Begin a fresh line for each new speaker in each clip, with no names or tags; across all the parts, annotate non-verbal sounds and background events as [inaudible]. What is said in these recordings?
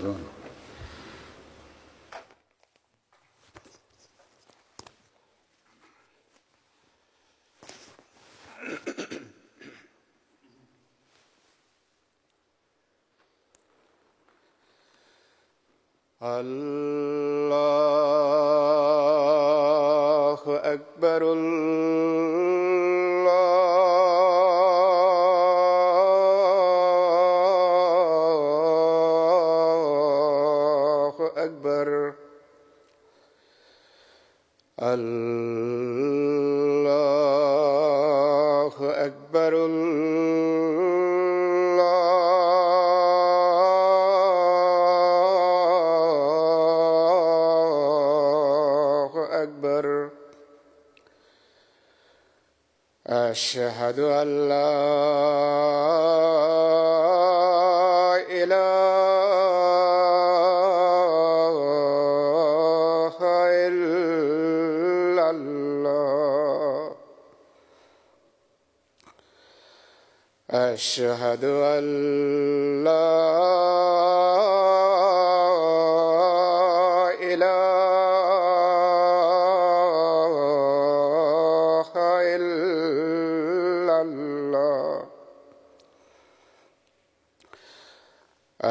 يحضرون
الله أكبر الله أشهد ان لا اله الا الله اشهد ان لا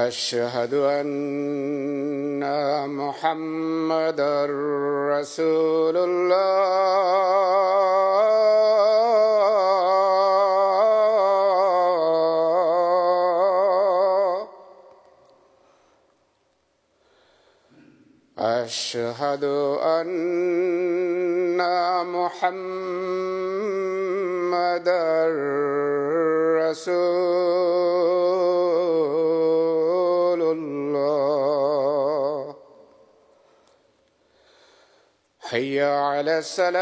أشهد ان محمد رسول الله اشهد ان محمد رسول هيا على السلام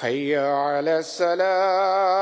هيا على السلام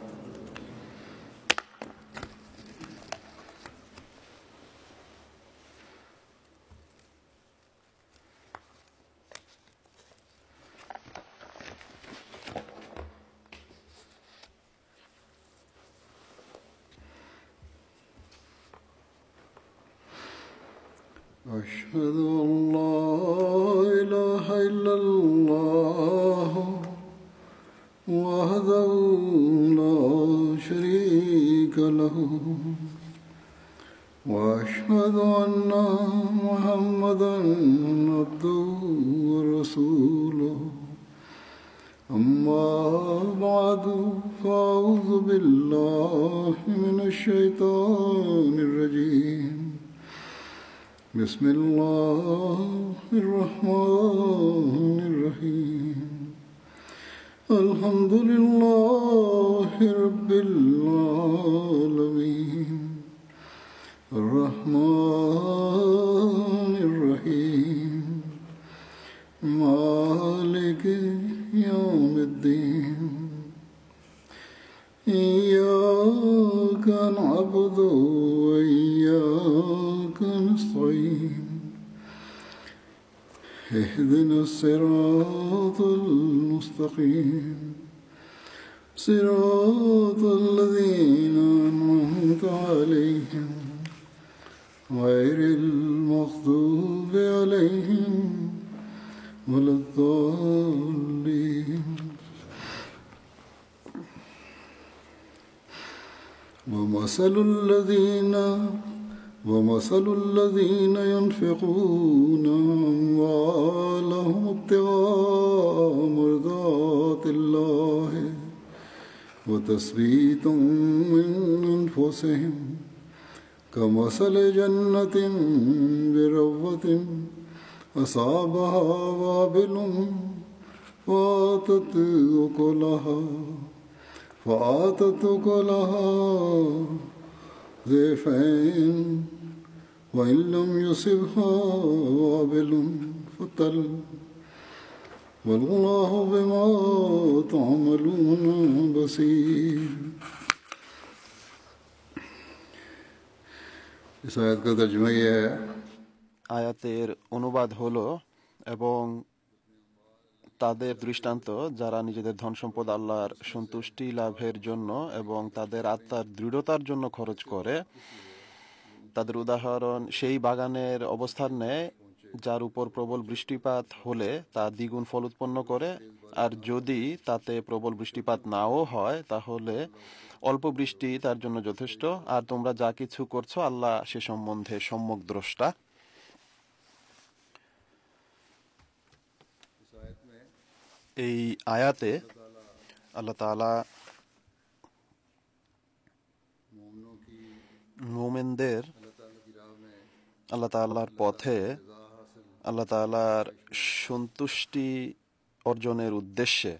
تسبيت من أنفسهم كمثل جنة بربة أصابها وابل فاتت أكلها فآتت أكلها ضعفين وإن لم يصبها وابل فتل والله بما تعملون بصير
আয়াতের অনুবাদ হলো এবং তাদের দৃষ্টান্ত যারা নিজেদের ধন সম্পদ আল্লাহর সন্তুষ্টি লাভের জন্য এবং তাদের আত্মার দৃঢ়তার জন্য খরচ করে তাদের উদাহরণ সেই বাগানের অবস্থান নেয় যার উপর প্রবল বৃষ্টিপাত হলে তা দ্বিগুণ ফল উৎপন্ন করে আর যদি তাতে প্রবল বৃষ্টিপাত নাও হয় তাহলে অল্প বৃষ্টি তার জন্য যথেষ্ট আর তোমরা যা কিছু করছো আল্লাহ সে সম্বন্ধে সম্যক দ্রষ্টা
এই আয়াতে
আল্লাহ তালা মোমেনদের আল্লাহ তাল্লাহর পথে আল্লাহ তালার সন্তুষ্টি অর্জনের উদ্দেশ্যে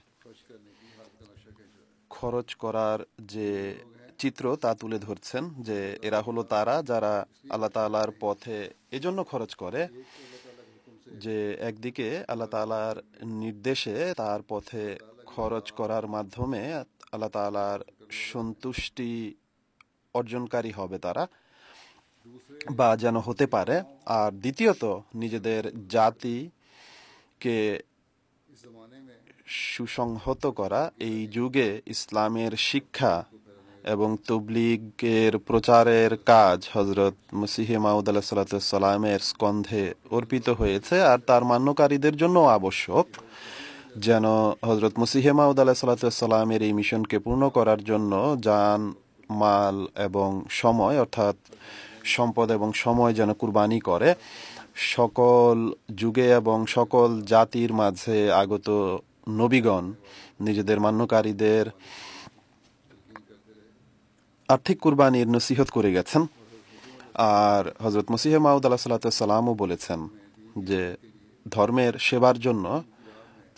খরচ করার যে চিত্র তা তুলে ধরছেন যে এরা হলো তারা যারা আল্লাহ তালার পথে এজন্য খরচ করে যে একদিকে আল্লাহ তালার নির্দেশে তার পথে খরচ করার মাধ্যমে আল্লাহ তালার সন্তুষ্টি অর্জনকারী হবে তারা বা যেন হতে পারে আর দ্বিতীয়ত নিজেদের জাতিকে সুসংহত করা এই যুগে ইসলামের শিক্ষা এবং তবলিগের প্রচারের কাজ হজরত মসিহে মাউদ আল্লাহ সাল্লাতামের স্কন্ধে অর্পিত হয়েছে আর তার মান্যকারীদের জন্য আবশ্যক যেন হজরত মসিহে মাউদ আল্লাহ সাল্লাতামের এই মিশনকে পূর্ণ করার জন্য যান মাল এবং সময় অর্থাৎ সম্পদ এবং সময় যেন কুরবানি করে সকল যুগে এবং সকল জাতির মাঝে আগত নবীগণ নিজেদের মান্যকারীদের আর্থিক কুরবানির নসিহত করে গেছেন আর হজরত মসিহ মাউদ আল্লাহ সাল্লাতামও বলেছেন যে ধর্মের সেবার জন্য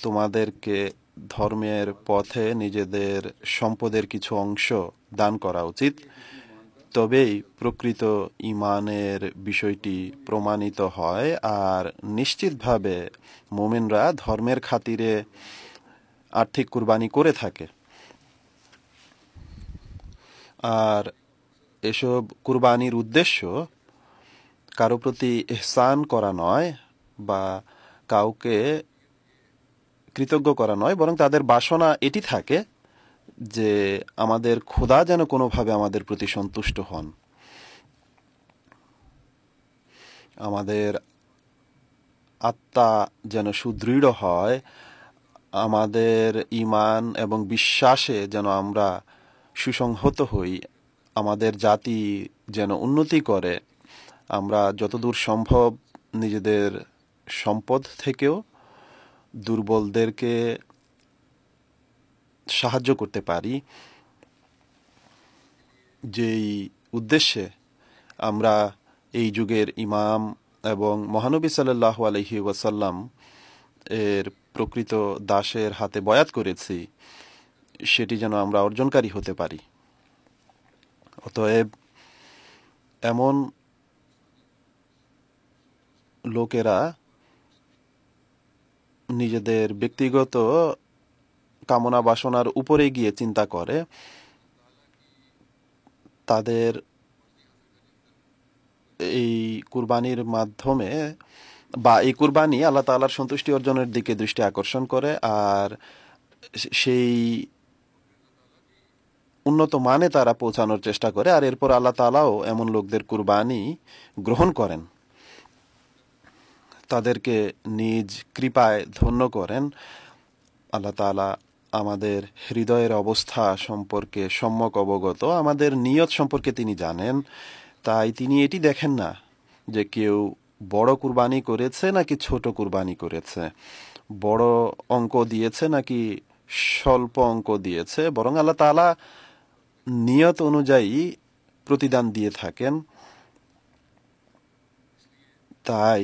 তোমাদেরকে ধর্মের পথে নিজেদের সম্পদের কিছু অংশ দান করা উচিত তবেই প্রকৃত ইমানের বিষয়টি প্রমাণিত হয় আর নিশ্চিতভাবে মোমেনরা ধর্মের খাতিরে আর্থিক কুরবানি করে থাকে আর এসব কুরবানির উদ্দেশ্য কারো প্রতি এহসান করা নয় বা কাউকে কৃতজ্ঞ করা নয় বরং তাদের বাসনা এটি থাকে যে আমাদের খোদা যেন কোনোভাবে আমাদের প্রতি সন্তুষ্ট হন আমাদের আত্মা যেন সুদৃঢ় হয় আমাদের ইমান এবং বিশ্বাসে যেন আমরা সুসংহত হই আমাদের জাতি যেন উন্নতি করে আমরা যতদূর সম্ভব নিজেদের সম্পদ থেকেও দুর্বলদেরকে সাহায্য করতে পারি যেই উদ্দেশ্যে আমরা এই যুগের ইমাম এবং মহানবী সাল্লাহ আলহি ওয়াসাল্লাম এর প্রকৃত দাসের হাতে বয়াত করেছি সেটি যেন আমরা অর্জনকারী হতে পারি অতএব এমন লোকেরা নিজেদের ব্যক্তিগত কামনা বাসনার উপরে গিয়ে চিন্তা করে তাদের এই কুরবানির মাধ্যমে বা এই কুরবানি আল্লাহ তালার সন্তুষ্টি অর্জনের দিকে দৃষ্টি আকর্ষণ করে আর সেই উন্নত মানে তারা পৌঁছানোর চেষ্টা করে আর এরপর আল্লাহ তালাও এমন লোকদের কুরবানি গ্রহণ করেন তাদেরকে নিজ কৃপায় ধন্য করেন আল্লাহ তালা আমাদের হৃদয়ের অবস্থা সম্পর্কে সম্যক অবগত আমাদের নিয়ত সম্পর্কে তিনি জানেন তাই তিনি এটি দেখেন না যে কেউ বড় কুরবানি করেছে নাকি ছোট কুরবানি করেছে বড় অঙ্ক দিয়েছে নাকি স্বল্প অঙ্ক দিয়েছে বরং আল্লাহ তালা নিয়ত অনুযায়ী প্রতিদান দিয়ে থাকেন তাই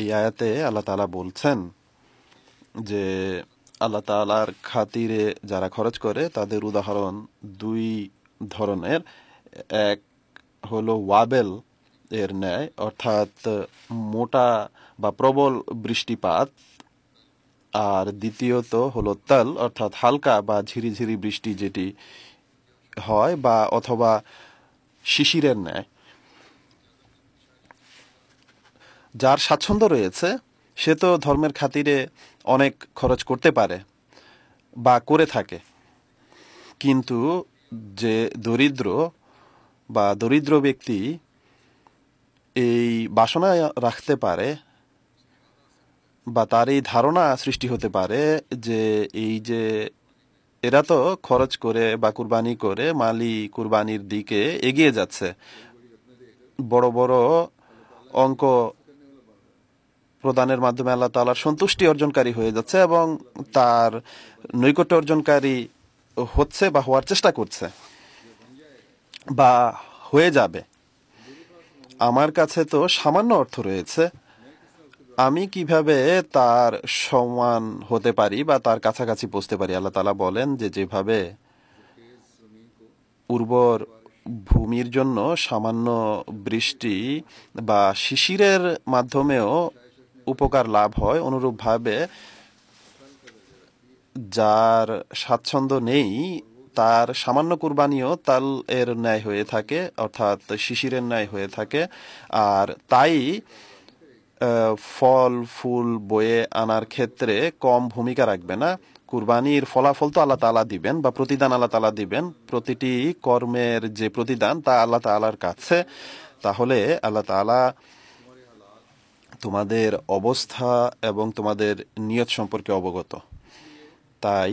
এই আয়াতে আল্লাহ তালা বলছেন যে আল্লাহ তালার খাতিরে যারা খরচ করে তাদের উদাহরণ দুই ধরনের এক হলো ওয়াবেল এর ন্যায় অর্থাৎ মোটা বা প্রবল বৃষ্টিপাত আর দ্বিতীয়ত হলো তাল অর্থাৎ হালকা বা ঝিরিঝিরি বৃষ্টি যেটি হয় বা অথবা শিশিরের ন্যায় যার স্বাচ্ছন্দ্য রয়েছে সে তো ধর্মের খাতিরে অনেক খরচ করতে পারে বা করে থাকে কিন্তু যে দরিদ্র বা দরিদ্র ব্যক্তি এই বাসনা রাখতে পারে বা তার এই ধারণা সৃষ্টি হতে পারে যে এই যে এরা তো খরচ করে বা কুরবানি করে মালি কুরবানির দিকে এগিয়ে যাচ্ছে বড় বড় অঙ্ক প্রদানের মাধ্যমে আল্লাহ তালার সন্তুষ্টি অর্জনকারী হয়ে যাচ্ছে এবং তার নৈকট্য অর্জনকারী হচ্ছে বা হওয়ার চেষ্টা করছে বা হয়ে যাবে আমার কাছে তো সামান্য অর্থ রয়েছে আমি কিভাবে তার সমান হতে পারি বা তার কাছাকাছি বসতে পারি আল্লাহ তালা বলেন যে যেভাবে উর্বর ভূমির জন্য সামান্য বৃষ্টি বা শিশিরের মাধ্যমেও উপকার লাভ হয় অনুরূপভাবে যার স্বাচ্ছন্দ্য নেই তার সামান্য কুরবানিও তাল এর ন্যায় হয়ে থাকে অর্থাৎ শিশিরের ন্যায় হয়ে থাকে আর তাই ফল ফুল বয়ে আনার ক্ষেত্রে কম ভূমিকা রাখবে না কুরবানির ফলাফল তো আল্লাহ তালা দিবেন বা প্রতিদান আল্লাহ তালা দিবেন প্রতিটি কর্মের যে প্রতিদান তা আল্লাহ তালার কাছে তাহলে আল্লাহ তালা তোমাদের অবস্থা এবং তোমাদের নিয়ত সম্পর্কে অবগত তাই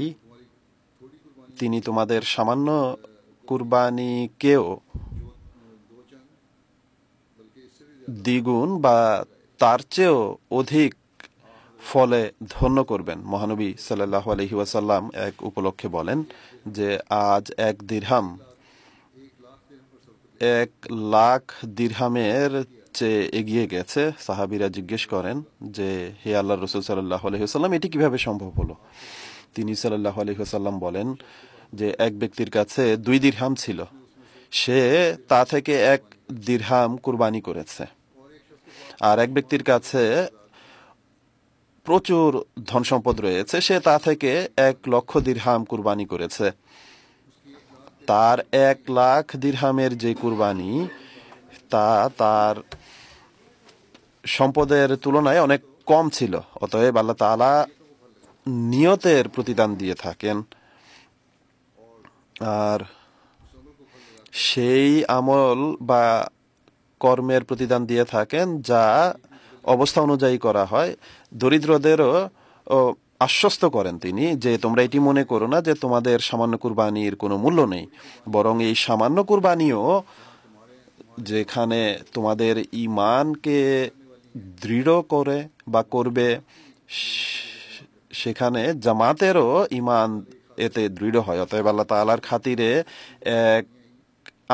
তিনি তোমাদের সামান্য কেও দ্বিগুণ বা তার চেয়েও অধিক ফলে ধন্য করবেন মহানবী সাল্লাহ আলহি ওয়াসাল্লাম এক উপলক্ষে বলেন যে আজ এক দিরহাম এক লাখ দিরহামের চেয়ে এগিয়ে গেছে সাহাবিরা জিজ্ঞেস করেন যে হে আল্লাহ রসুল সাল্লাহ আলহিহসাল্লাম এটি কিভাবে সম্ভব হলো তিনি সাল্লাহ আলহিহসাল্লাম বলেন যে এক ব্যক্তির কাছে দুই দীর্হাম ছিল সে তা থেকে এক দিরহাম কুরবানি করেছে আর এক ব্যক্তির কাছে প্রচুর ধন সম্পদ রয়েছে সে তা থেকে এক লক্ষ দীর্হাম কুরবানি করেছে তার এক লাখ দিরহামের যে কুরবানি তা তার সম্পদের তুলনায় অনেক কম ছিল অতএব আল্লাহ তালা নিয়তের প্রতিদান দিয়ে থাকেন আর সেই আমল বা কর্মের প্রতিদান দিয়ে থাকেন যা অবস্থা অনুযায়ী করা হয় দরিদ্রদেরও আশ্বস্ত করেন তিনি যে তোমরা এটি মনে করো না যে তোমাদের সামান্য কুরবানির কোনো মূল্য নেই বরং এই সামান্য কুরবানিও যেখানে তোমাদের ইমানকে দৃঢ় করে বা করবে সেখানে জামাতেরও ইমান এতে দৃঢ় হয় অতএব আল্লাহ তালার খাতিরে এক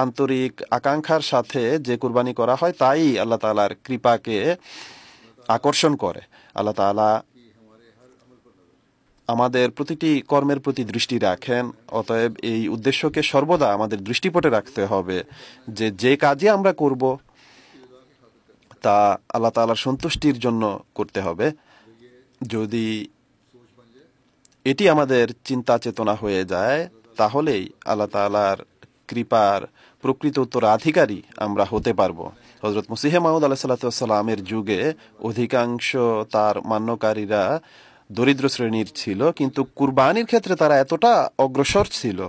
আন্তরিক আকাঙ্ক্ষার সাথে যে কুরবানি করা হয় তাই আল্লাহ তালার কৃপাকে আকর্ষণ করে আল্লাহ তালা আমাদের প্রতিটি কর্মের প্রতি দৃষ্টি রাখেন অতএব এই উদ্দেশ্যকে সর্বদা আমাদের দৃষ্টিপটে রাখতে হবে যে যে কাজে আমরা করব তা আল্লাহ তালার সন্তুষ্টির জন্য করতে হবে যদি এটি আমাদের চিন্তা চেতনা হয়ে যায় তাহলেই আল্লাহ তালার কৃপার প্রকৃত উত্তরাধিকারী আমরা হতে পারব হজরত মুসিহে মাহমুদ আল্লাহ সাল্লাতামের যুগে অধিকাংশ তার মান্যকারীরা দরিদ্র শ্রেণীর ছিল কিন্তু কুরবানির ক্ষেত্রে তারা এতটা অগ্রসর ছিল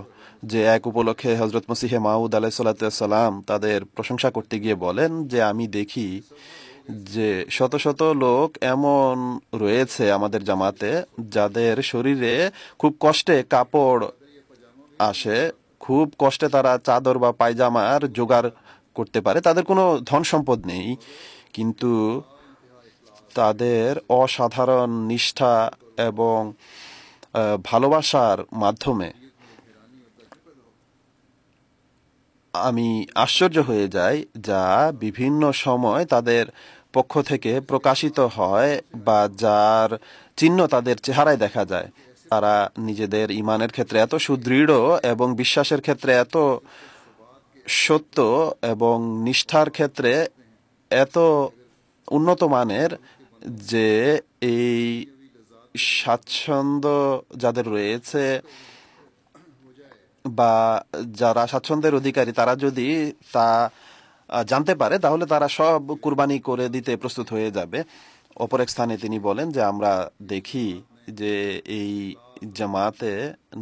যে এক উপলক্ষে হজরত মসিহে মাউদ আলাইসাল্লাম তাদের প্রশংসা করতে গিয়ে বলেন যে আমি দেখি যে শত শত লোক এমন রয়েছে আমাদের জামাতে যাদের শরীরে খুব কষ্টে কাপড় আসে খুব কষ্টে তারা চাদর বা পায়জামার জোগাড় করতে পারে তাদের কোনো ধন সম্পদ নেই কিন্তু তাদের অসাধারণ নিষ্ঠা এবং ভালোবাসার মাধ্যমে আমি আশ্চর্য হয়ে যাই যা বিভিন্ন সময় তাদের পক্ষ থেকে প্রকাশিত হয় বা যার চিহ্ন তাদের চেহারায় দেখা যায় তারা নিজেদের ইমানের ক্ষেত্রে এত সুদৃঢ় এবং বিশ্বাসের ক্ষেত্রে এত সত্য এবং নিষ্ঠার ক্ষেত্রে এত উন্নত মানের যে এই স্বাচ্ছন্দ্য যাদের রয়েছে বা যারা স্বাচ্ছন্দ্যের অধিকারী তারা যদি তা জানতে পারে তাহলে তারা সব কুরবানি করে দিতে প্রস্তুত হয়ে যাবে অপর এক স্থানে তিনি বলেন যে আমরা দেখি যে এই জামাতে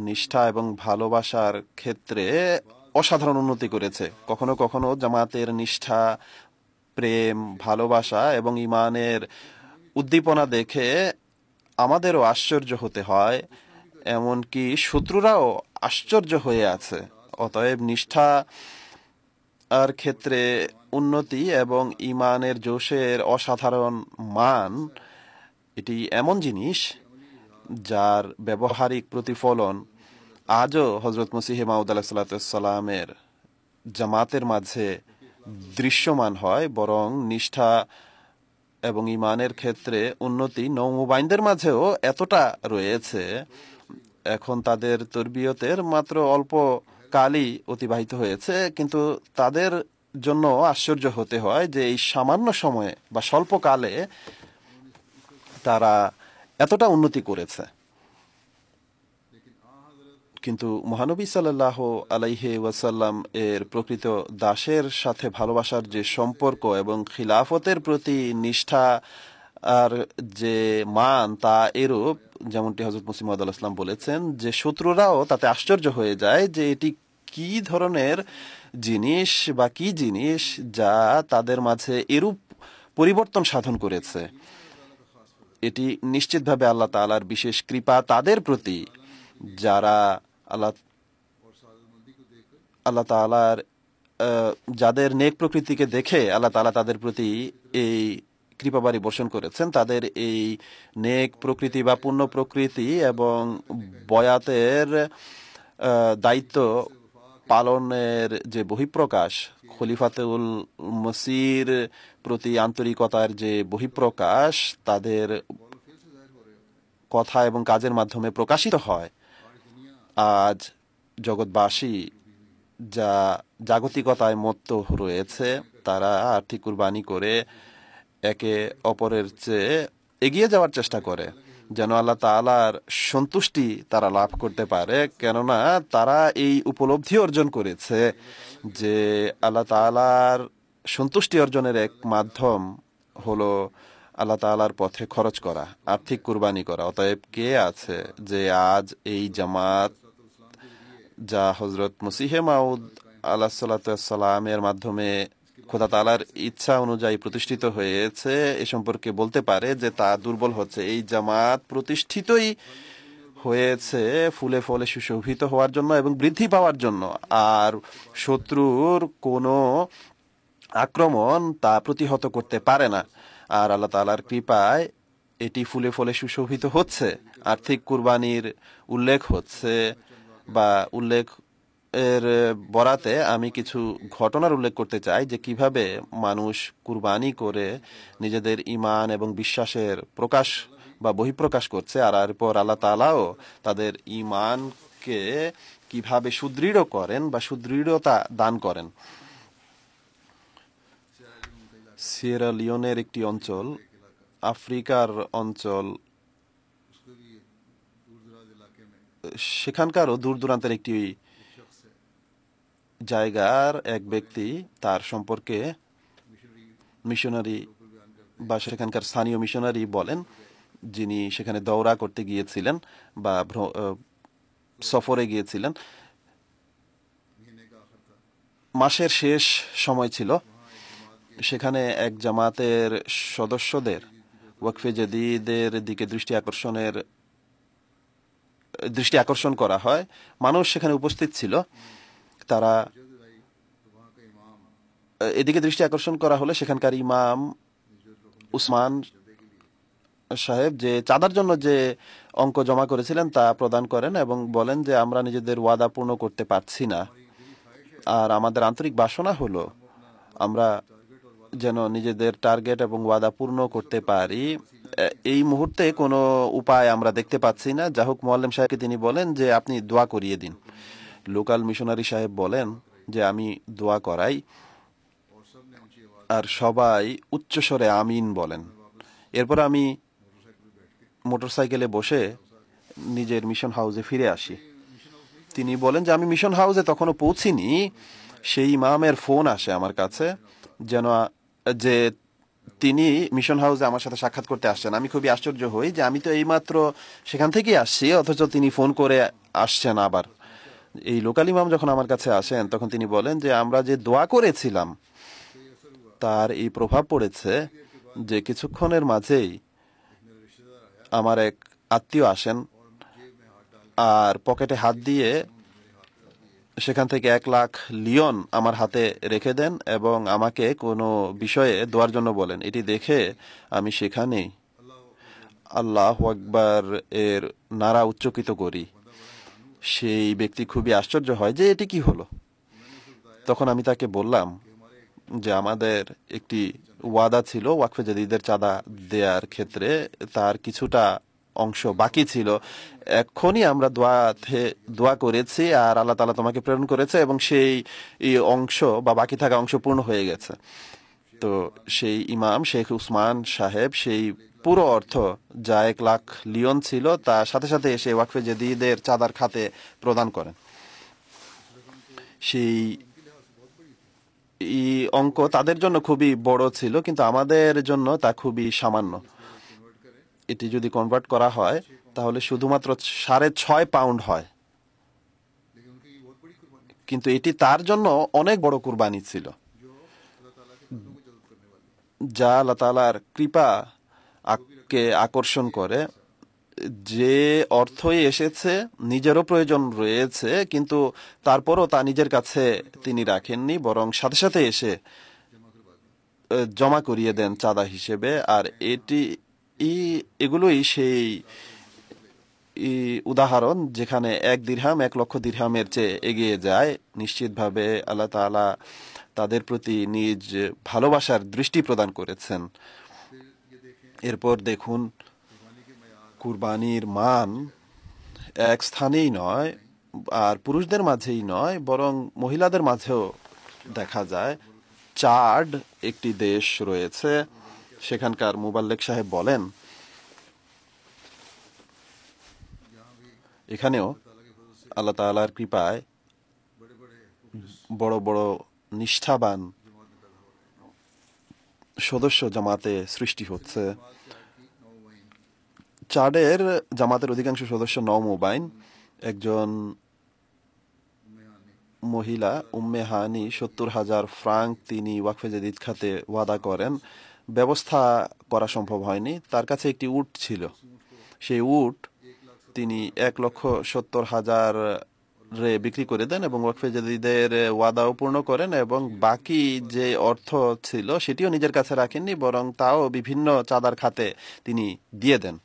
নিষ্ঠা এবং ভালোবাসার ক্ষেত্রে অসাধারণ উন্নতি করেছে কখনো কখনো জামাতের নিষ্ঠা প্রেম ভালোবাসা এবং ইমানের উদ্দীপনা দেখে আমাদেরও আশ্চর্য হতে হয় এমনকি শত্রুরাও আশ্চর্য হয়ে আছে অতএব নিষ্ঠা আর ক্ষেত্রে উন্নতি এবং ইমানের জোশের অসাধারণ মান এটি এমন জিনিস যার ব্যবহারিক প্রতিফলন আজও হজরত মসিহে মাউদ আলাহ সালামের জামাতের মাঝে দৃশ্যমান হয় বরং নিষ্ঠা এবং ইমানের ক্ষেত্রে উন্নতি নৌমুবাইনদের মাঝেও এতটা রয়েছে এখন তাদের তর্বিয়তের মাত্র অল্প কালই অতিবাহিত হয়েছে কিন্তু তাদের জন্য আশ্চর্য হতে হয় যে এই সামান্য সময়ে বা স্বল্প কালে তারা এতটা উন্নতি করেছে কিন্তু মহানবী সাল্লাহ আলাইহে ওয়াসাল্লাম এর প্রকৃত দাসের সাথে ভালোবাসার যে সম্পর্ক এবং খিলাফতের প্রতি নিষ্ঠা আর যে মান তা এরূপ যেমনটি হজরত মুসিম আল ইসলাম বলেছেন যে শত্রুরাও তাতে আশ্চর্য হয়ে যায় যে এটি কি ধরনের জিনিস বা কি জিনিস যা তাদের মাঝে এরূপ পরিবর্তন সাধন করেছে এটি নিশ্চিতভাবে আল্লাহ তালার বিশেষ কৃপা তাদের প্রতি যারা আল্লাহ আল্লাহ তালার যাদের নেক প্রকৃতিকে দেখে আল্লাহ তালা তাদের প্রতি এই কৃপাবাড়ি বর্ষণ করেছেন তাদের এই নেক প্রকৃতি বা পূর্ণ প্রকৃতি এবং বয়াতের দায়িত্ব পালনের যে বহিঃপ্রকাশ খলিফাতেউল মসির প্রতি আন্তরিকতার যে বহিঃপ্রকাশ তাদের কথা এবং কাজের মাধ্যমে প্রকাশিত হয় আজ জগৎবাসী যা জাগতিকতায় মত্ত রয়েছে তারা আর্থিক কুরবানি করে একে অপরের চেয়ে এগিয়ে যাওয়ার চেষ্টা করে যেন আল্লাহ তালার সন্তুষ্টি তারা লাভ করতে পারে কেননা তারা এই উপলব্ধি অর্জন করেছে যে আল্লাহ তালার সন্তুষ্টি অর্জনের এক মাধ্যম হলো আল্লাহ তালার পথে খরচ করা আর্থিক কুরবানি করা অতএব কে আছে যে আজ এই জামাত যা হজরত মুসিহে মাউদ আল্লাহ সাল্লা সাল্লামের মাধ্যমে খোদা তালার ইচ্ছা অনুযায়ী প্রতিষ্ঠিত হয়েছে এ সম্পর্কে বলতে পারে যে তা দুর্বল হচ্ছে এই জামাত প্রতিষ্ঠিতই হয়েছে ফুলে ফলে সুশোভিত হওয়ার জন্য এবং বৃদ্ধি পাওয়ার জন্য আর শত্রুর কোনো আক্রমণ তা প্রতিহত করতে পারে না আর আল্লাহ তালার কৃপায় এটি ফুলে ফলে সুশোভিত হচ্ছে আর্থিক কুরবানির উল্লেখ হচ্ছে বা উল্লেখ এর বরাতে আমি কিছু ঘটনার উল্লেখ করতে চাই যে কিভাবে মানুষ কুরবানি করে নিজেদের ইমান এবং বিশ্বাসের প্রকাশ বা বহিঃপ্রকাশ করছে আর এরপর আল্লাহ তালাও তাদের ইমানকে কিভাবে সুদৃঢ় করেন বা সুদৃঢ়তা দান করেন সিয়েরা লিওনের একটি অঞ্চল আফ্রিকার অঞ্চল সেখানকারও দূর দূরান্তের একটি জায়গার এক ব্যক্তি তার সম্পর্কে মিশনারি বা সেখানকার স্থানীয় মিশনারি বলেন যিনি সেখানে দৌড়া করতে গিয়েছিলেন বা সফরে গিয়েছিলেন মাসের শেষ সময় ছিল সেখানে এক জামাতের সদস্যদের ওয়াকফে জদিদের দিকে দৃষ্টি আকর্ষণের দৃষ্টি আকর্ষণ করা হয় মানুষ সেখানে উপস্থিত ছিল তারা এদিকে দৃষ্টি আকর্ষণ করা হলে সেখানকার ইমাম উসমান সাহেব যে চাঁদার জন্য যে অঙ্ক জমা করেছিলেন তা প্রদান করেন এবং বলেন যে আমরা নিজেদের ওয়াদা পূর্ণ করতে পারছি না আর আমাদের আন্তরিক বাসনা হলো আমরা যেন নিজেদের টার্গেট এবং ওয়াদা পূর্ণ করতে পারি এই মুহূর্তে কোনো উপায় আমরা দেখতে পাচ্ছি না যাহোক হোক মোয়াল্লেম সাহেবকে তিনি বলেন যে আপনি দোয়া করিয়ে দিন লোকাল মিশনারি সাহেব বলেন যে আমি দোয়া করাই আর সবাই উচ্চস্বরে আমিন বলেন এরপর আমি মোটরসাইকেলে বসে নিজের মিশন হাউসে ফিরে আসি তিনি বলেন যে আমি মিশন হাউসে তখনও পৌঁছিনি সেই ইমামের ফোন আসে আমার কাছে যেন যে তিনি মিশন হাউসে আমার সাথে সাক্ষাৎ করতে আসছেন আমি খুবই আশ্চর্য হই যে আমি তো এইমাত্র সেখান থেকেই আসছি অথচ তিনি ফোন করে আসছেন আবার এই লোকাল ইমাম যখন আমার কাছে আসেন তখন তিনি বলেন যে আমরা যে দোয়া করেছিলাম তার এই প্রভাব পড়েছে যে কিছুক্ষণের মাঝেই আমার এক আত্মীয় আসেন আর পকেটে হাত দিয়ে সেখান থেকে এক লাখ লিয়ন আমার হাতে রেখে দেন এবং আমাকে কোনো বিষয়ে দোয়ার জন্য বলেন এটি দেখে আমি সেখানেই আল্লাহ আকবর এর নারা উচ্চকিত করি সেই ব্যক্তি খুবই আশ্চর্য হয় যে এটি কি হলো তখন আমি তাকে বললাম যে আমাদের একটি ওয়াদা ছিল ওয়াকফে জাদিদের চাঁদা দেওয়ার ক্ষেত্রে তার কিছুটা অংশ বাকি ছিল এখনই আমরা দোয়াতে দোয়া করেছি আর আল্লাহ তালা তোমাকে প্রেরণ করেছে এবং সেই অংশ বা বাকি থাকা অংশ পূর্ণ হয়ে গেছে তো সেই ইমাম শেখ উসমান সাহেব সেই পুরো অর্থ যা এক লাখ লিওন ছিল তা সাথে সাথে এসে ওয়াকফে জেদিদের চাঁদার খাতে প্রদান করেন সেই এই অঙ্ক তাদের জন্য খুবই বড় ছিল কিন্তু আমাদের জন্য তা খুবই সামান্য এটি যদি কনভার্ট করা হয় তাহলে শুধুমাত্র সাড়ে ছয় পাউন্ড হয় কিন্তু এটি তার জন্য অনেক বড় কুরবানি ছিল যা আল্লাহ তালার কৃপা কে আকর্ষণ করে যে অর্থই এসেছে নিজেরও প্রয়োজন রয়েছে কিন্তু তারপরও তা নিজের কাছে তিনি রাখেননি বরং সাথে সাথে এসে জমা করিয়ে দেন চাঁদা হিসেবে আর এটি এগুলোই সেই উদাহরণ যেখানে এক দীর্হাম এক লক্ষ দীর্হামের চেয়ে এগিয়ে যায় নিশ্চিতভাবে আল্লাহ তালা তাদের প্রতি নিজ ভালোবাসার দৃষ্টি প্রদান করেছেন এরপর দেখুন কুরবানির মান এক স্থানেই নয় আর পুরুষদের মাঝেই নয় বরং মহিলাদের মাঝেও দেখা যায় চার্ড একটি দেশ রয়েছে সেখানকার মুবাল্লেক সাহেব বলেন এখানেও আল্লাহ তালার কৃপায় বড় বড় নিষ্ঠাবান সদস্য জামাতে সৃষ্টি হচ্ছে চাডের জামাতের অধিকাংশ সদস্য মোবাইন একজন মহিলা উম্মে হানি সত্তর হাজার ফ্রাঙ্ক তিনি ওয়াকফে জাদিদ খাতে ওয়াদা করেন ব্যবস্থা করা সম্ভব হয়নি তার কাছে একটি উট ছিল সেই উট তিনি এক লক্ষ সত্তর হাজার রে বিক্রি করে দেন এবং ওয়াকফে জাদিদের ওয়াদাও পূর্ণ করেন এবং বাকি যে অর্থ ছিল সেটিও নিজের কাছে রাখেননি বরং তাও বিভিন্ন চাঁদার খাতে তিনি দিয়ে দেন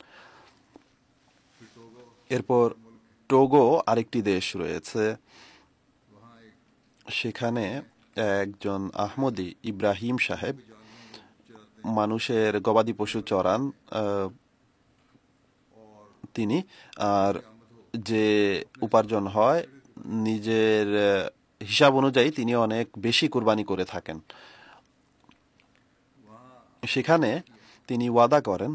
এরপর টোগো আরেকটি দেশ রয়েছে সেখানে একজন আহমদি ইব্রাহিম সাহেব মানুষের গবাদি পশু চরান তিনি আর যে উপার্জন হয় নিজের হিসাব অনুযায়ী তিনি অনেক বেশি কোরবানি করে থাকেন সেখানে তিনি ওয়াদা করেন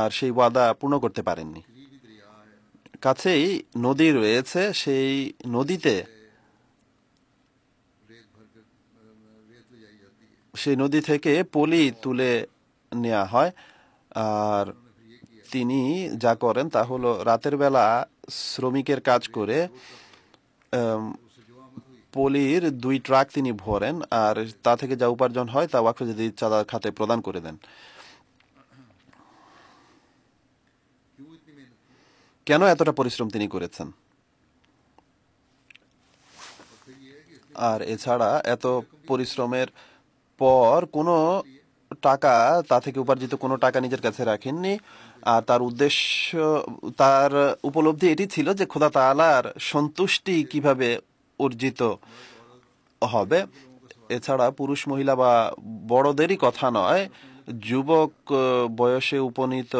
আর সেই ওয়াদা পূর্ণ করতে পারেননি কাছেই নদী রয়েছে সেই নদীতে সেই নদী থেকে পলি তুলে নেওয়া হয় আর তিনি যা করেন তা হলো রাতের বেলা শ্রমিকের কাজ করে পলির দুই ট্রাক তিনি ভরেন আর তা থেকে যা উপার্জন হয় তা ওয়াকফে যদি চাঁদার খাতে প্রদান করে দেন কেন এতটা পরিশ্রম তিনি করেছেন আর এছাড়া এত পরিশ্রমের পর কোনো টাকা তা থেকে উপার্জিত কোনো টাকা নিজের কাছে রাখেননি আর তার উদ্দেশ্য তার উপলব্ধি এটি ছিল যে খোদা তালার সন্তুষ্টি কিভাবে অর্জিত হবে এছাড়া পুরুষ মহিলা বা বড়দেরই কথা নয় যুবক বয়সে উপনীত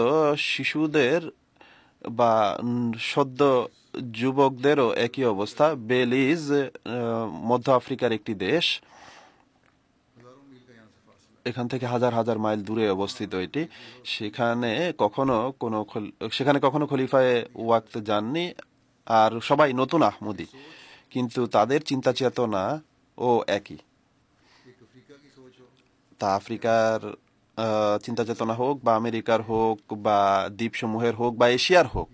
শিশুদের বা সদ্য যুবকদেরও একই অবস্থা বেলিজ মধ্য আফ্রিকার একটি দেশ এখান থেকে হাজার হাজার মাইল দূরে অবস্থিত এটি সেখানে কখনো কোনো সেখানে কখনো খলিফায় ওয়াক্ত যাননি আর সবাই নতুন আহমদি কিন্তু তাদের চিন্তা চেতনা ও একই তা আফ্রিকার চিন্তা চেতনা হোক বা আমেরিকার হোক বা দ্বীপসমূহের হোক বা এশিয়ার হোক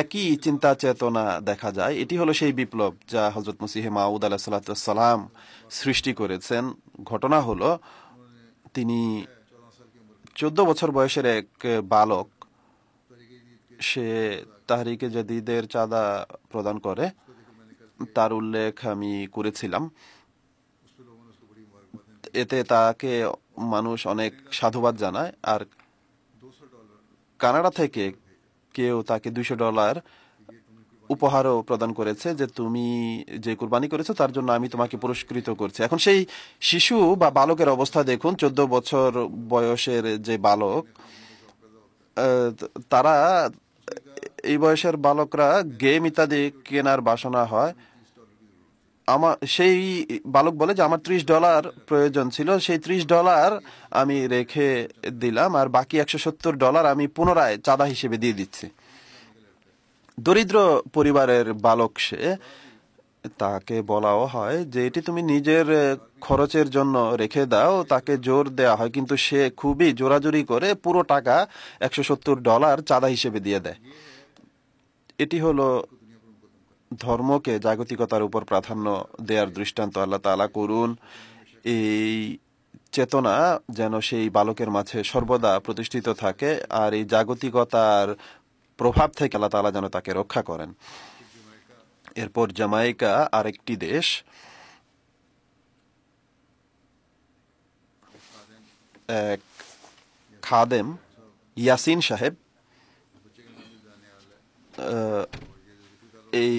একই চিন্তা চেতনা দেখা যায় এটি হলো সেই বিপ্লব যা হজরত মুসিহে মাউদ আলাহ সাল্লাম সৃষ্টি করেছেন ঘটনা হলো তিনি চোদ্দ বছর বয়সের এক বালক সে তাহারিকে জাদিদের চাঁদা প্রদান করে তার উল্লেখ আমি করেছিলাম এতে তাকে মানুষ অনেক সাধুবাদ জানায় আর কানাডা থেকে কেউ তাকে দুইশো ডলার উপহারও প্রদান করেছে যে তুমি যে কুরবানি করেছো তার জন্য আমি তোমাকে পুরস্কৃত করছি এখন সেই শিশু বা বালকের অবস্থা দেখুন চোদ্দ বছর বয়সের যে বালক তারা এই বয়সের বালকরা গেম ইত্যাদি কেনার বাসনা হয় আমার সেই বালক বলে যে আমার ত্রিশ ডলার প্রয়োজন ছিল সেই ত্রিশ ডলার আমি রেখে দিলাম আর বাকি একশো সত্তর ডলার আমি পুনরায় চাঁদা হিসেবে দিয়ে দিচ্ছি দরিদ্র পরিবারের বালক সে তাকে বলাও হয় যে এটি তুমি নিজের খরচের জন্য রেখে দাও তাকে জোর দেয়া হয় কিন্তু সে খুবই জোরাজোরি করে পুরো টাকা একশো সত্তর ডলার চাঁদা হিসেবে দিয়ে দেয় এটি হলো ধর্মকে জাগতিকতার উপর প্রাধান্য দেওয়ার দৃষ্টান্ত আল্লাহ তালা করুন এই চেতনা যেন সেই বালকের মাঝে সর্বদা প্রতিষ্ঠিত থাকে আর এই জাগতিকতার প্রভাব থেকে আল্লাহ তালা যেন তাকে রক্ষা করেন এরপর জামাইকা আরেকটি দেশ এক খাদেম ইয়াসিন সাহেব এই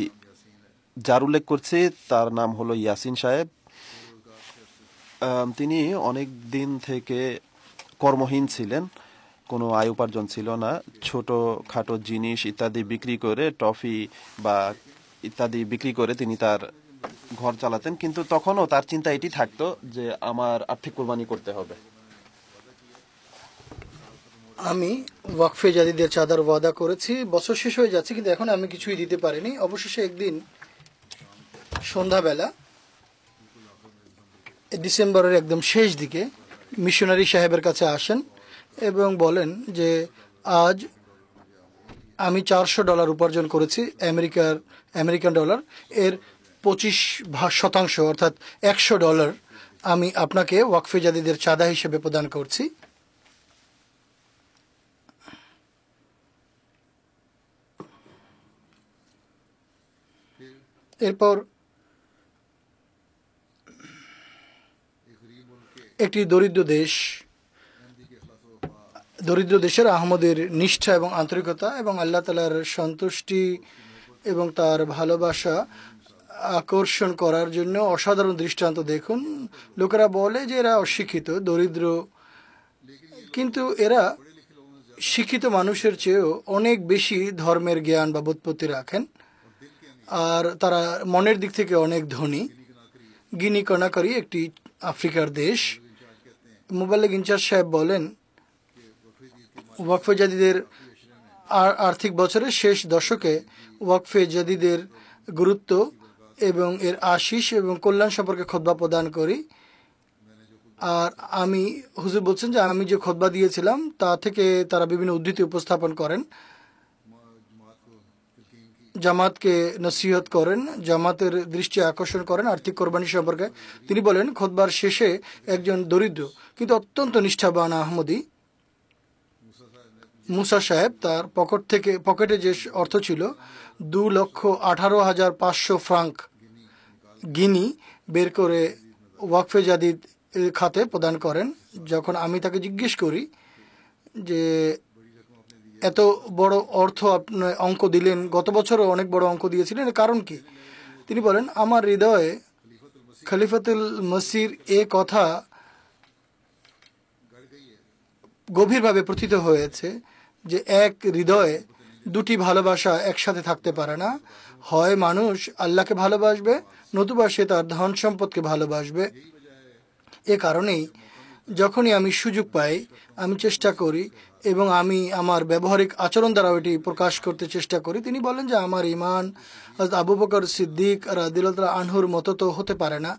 যার উল্লেখ করছি তার নাম হলো ইয়াসিন সাহেব তিনি অনেক দিন থেকে কর্মহীন ছিলেন কোনো আয় উপার্জন ছিল না ছোট খাটো জিনিস ইত্যাদি বিক্রি করে টফি বা ইত্যাদি বিক্রি করে তিনি তার ঘর চালাতেন কিন্তু তখনও তার চিন্তা এটি থাকতো যে আমার আর্থিক কোরবানি করতে হবে
আমি ওয়াকফে জাদিদের চাঁদার ওয়াদা করেছি বছর শেষ হয়ে যাচ্ছে কিন্তু এখন আমি কিছুই দিতে পারিনি অবশেষে একদিন সন্ধ্যাবেলা ডিসেম্বরের একদম শেষ দিকে মিশনারি সাহেবের কাছে আসেন এবং বলেন যে আজ আমি চারশো ডলার উপার্জন করেছি আমেরিকার আমেরিকান ডলার এর পঁচিশ শতাংশ অর্থাৎ একশো ডলার আমি আপনাকে ওয়াকফে জাদিদের চাঁদা হিসেবে প্রদান করছি এরপর একটি দরিদ্র দেশ দরিদ্র দেশের আহমদের নিষ্ঠা এবং আন্তরিকতা এবং আল্লাহ তালার সন্তুষ্টি এবং তার ভালোবাসা আকর্ষণ করার জন্য অসাধারণ দৃষ্টান্ত দেখুন লোকেরা বলে যে এরা অশিক্ষিত দরিদ্র কিন্তু এরা শিক্ষিত মানুষের চেয়েও অনেক বেশি ধর্মের জ্ঞান বা বোধপত্তি রাখেন আর তারা মনের দিক থেকে অনেক ধনী গিনি কণাকারী একটি আফ্রিকার দেশ মোবাইলে ইনচার্জ সাহেব বলেন ওয়াকফে জাদিদের আর্থিক বছরের শেষ দশকে ওয়াকফে জাদিদের গুরুত্ব এবং এর আশিস এবং কল্যাণ সম্পর্কে খোদ্া প্রদান করি আর আমি হুজুর বলছেন যে আমি যে খোদ্া দিয়েছিলাম তা থেকে তারা বিভিন্ন উদ্ধৃতি উপস্থাপন করেন জামাতকে নসিহত করেন জামাতের দৃষ্টি আকর্ষণ করেন আর্থিক কোরবানি সম্পর্কে তিনি বলেন খোদবার শেষে একজন দরিদ্র কিন্তু অত্যন্ত নিষ্ঠাবান আহমদী মুসা সাহেব তার পকেট থেকে পকেটে যে অর্থ ছিল দু লক্ষ আঠারো হাজার পাঁচশো ফ্রাঙ্ক গিনি বের করে ওয়াকফে জাদিদ খাতে প্রদান করেন যখন আমি তাকে জিজ্ঞেস করি যে এত বড় অর্থ আপনার অঙ্ক দিলেন গত বছরও অনেক বড় অঙ্ক দিয়েছিলেন কারণ কি তিনি বলেন আমার হৃদয়ে খলিফাতুল মসির এ কথা গভীরভাবে প্রথিত হয়েছে যে এক হৃদয়ে দুটি ভালোবাসা একসাথে থাকতে পারে না হয় মানুষ আল্লাহকে ভালোবাসবে নতুবা সে তার ধন সম্পদকে ভালোবাসবে এ কারণেই যখনই আমি সুযোগ পাই আমি চেষ্টা করি এবং আমি আমার ব্যবহারিক আচরণ দ্বারা এটি প্রকাশ করতে চেষ্টা করি তিনি বলেন যে আমার ইমান আবু বকর সিদ্দিক রাদিলতরা আনহুর মতো তো হতে পারে না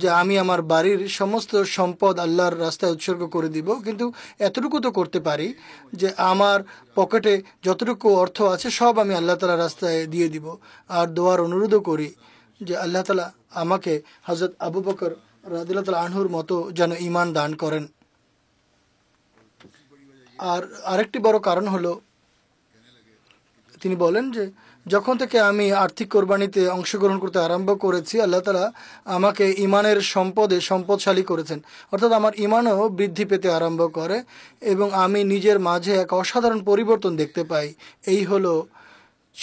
যে আমি আমার বাড়ির সমস্ত সম্পদ আল্লাহর রাস্তায় উৎসর্গ করে দিব কিন্তু এতটুকু তো করতে পারি যে আমার পকেটে যতটুকু অর্থ আছে সব আমি আল্লাহ তালা রাস্তায় দিয়ে দিব আর দোয়ার অনুরোধও করি যে আল্লাহ তালা আমাকে হজরত আবু বকর রাদিল্লা তালা আনহুর মতো যেন ইমান দান করেন আর আরেকটি বড় কারণ হলো তিনি বলেন যে যখন থেকে আমি আর্থিক কোরবানিতে অংশগ্রহণ করতে আরম্ভ করেছি আল্লাহ তালা আমাকে ইমানের সম্পদে সম্পদশালী করেছেন অর্থাৎ আমার ইমানও বৃদ্ধি পেতে আরম্ভ করে এবং আমি নিজের মাঝে এক অসাধারণ পরিবর্তন দেখতে পাই এই হলো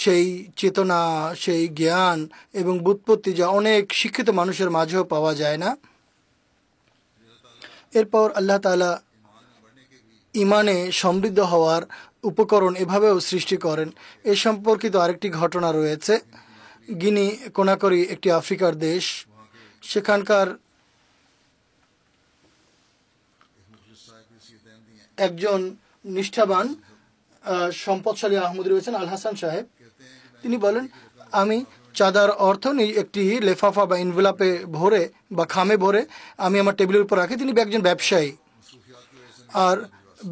সেই চেতনা সেই জ্ঞান এবং বুৎপত্তি যা অনেক শিক্ষিত মানুষের মাঝেও পাওয়া যায় না এরপর আল্লাহ তালা ইমানে সমৃদ্ধ হওয়ার উপকরণ এভাবেও সৃষ্টি করেন এ সম্পর্কিত আরেকটি ঘটনা রয়েছে গিনি কোনাকরি একটি আফ্রিকার দেশ সেখানকার একজন নিষ্ঠাবান সম্পদশালী আহমদ রয়েছেন আল হাসান সাহেব তিনি বলেন আমি চাঁদার অর্থ একটি লেফাফা বা ইনভেলাপে ভরে বা খামে ভরে আমি আমার টেবিলের উপর রাখি তিনি একজন ব্যবসায়ী আর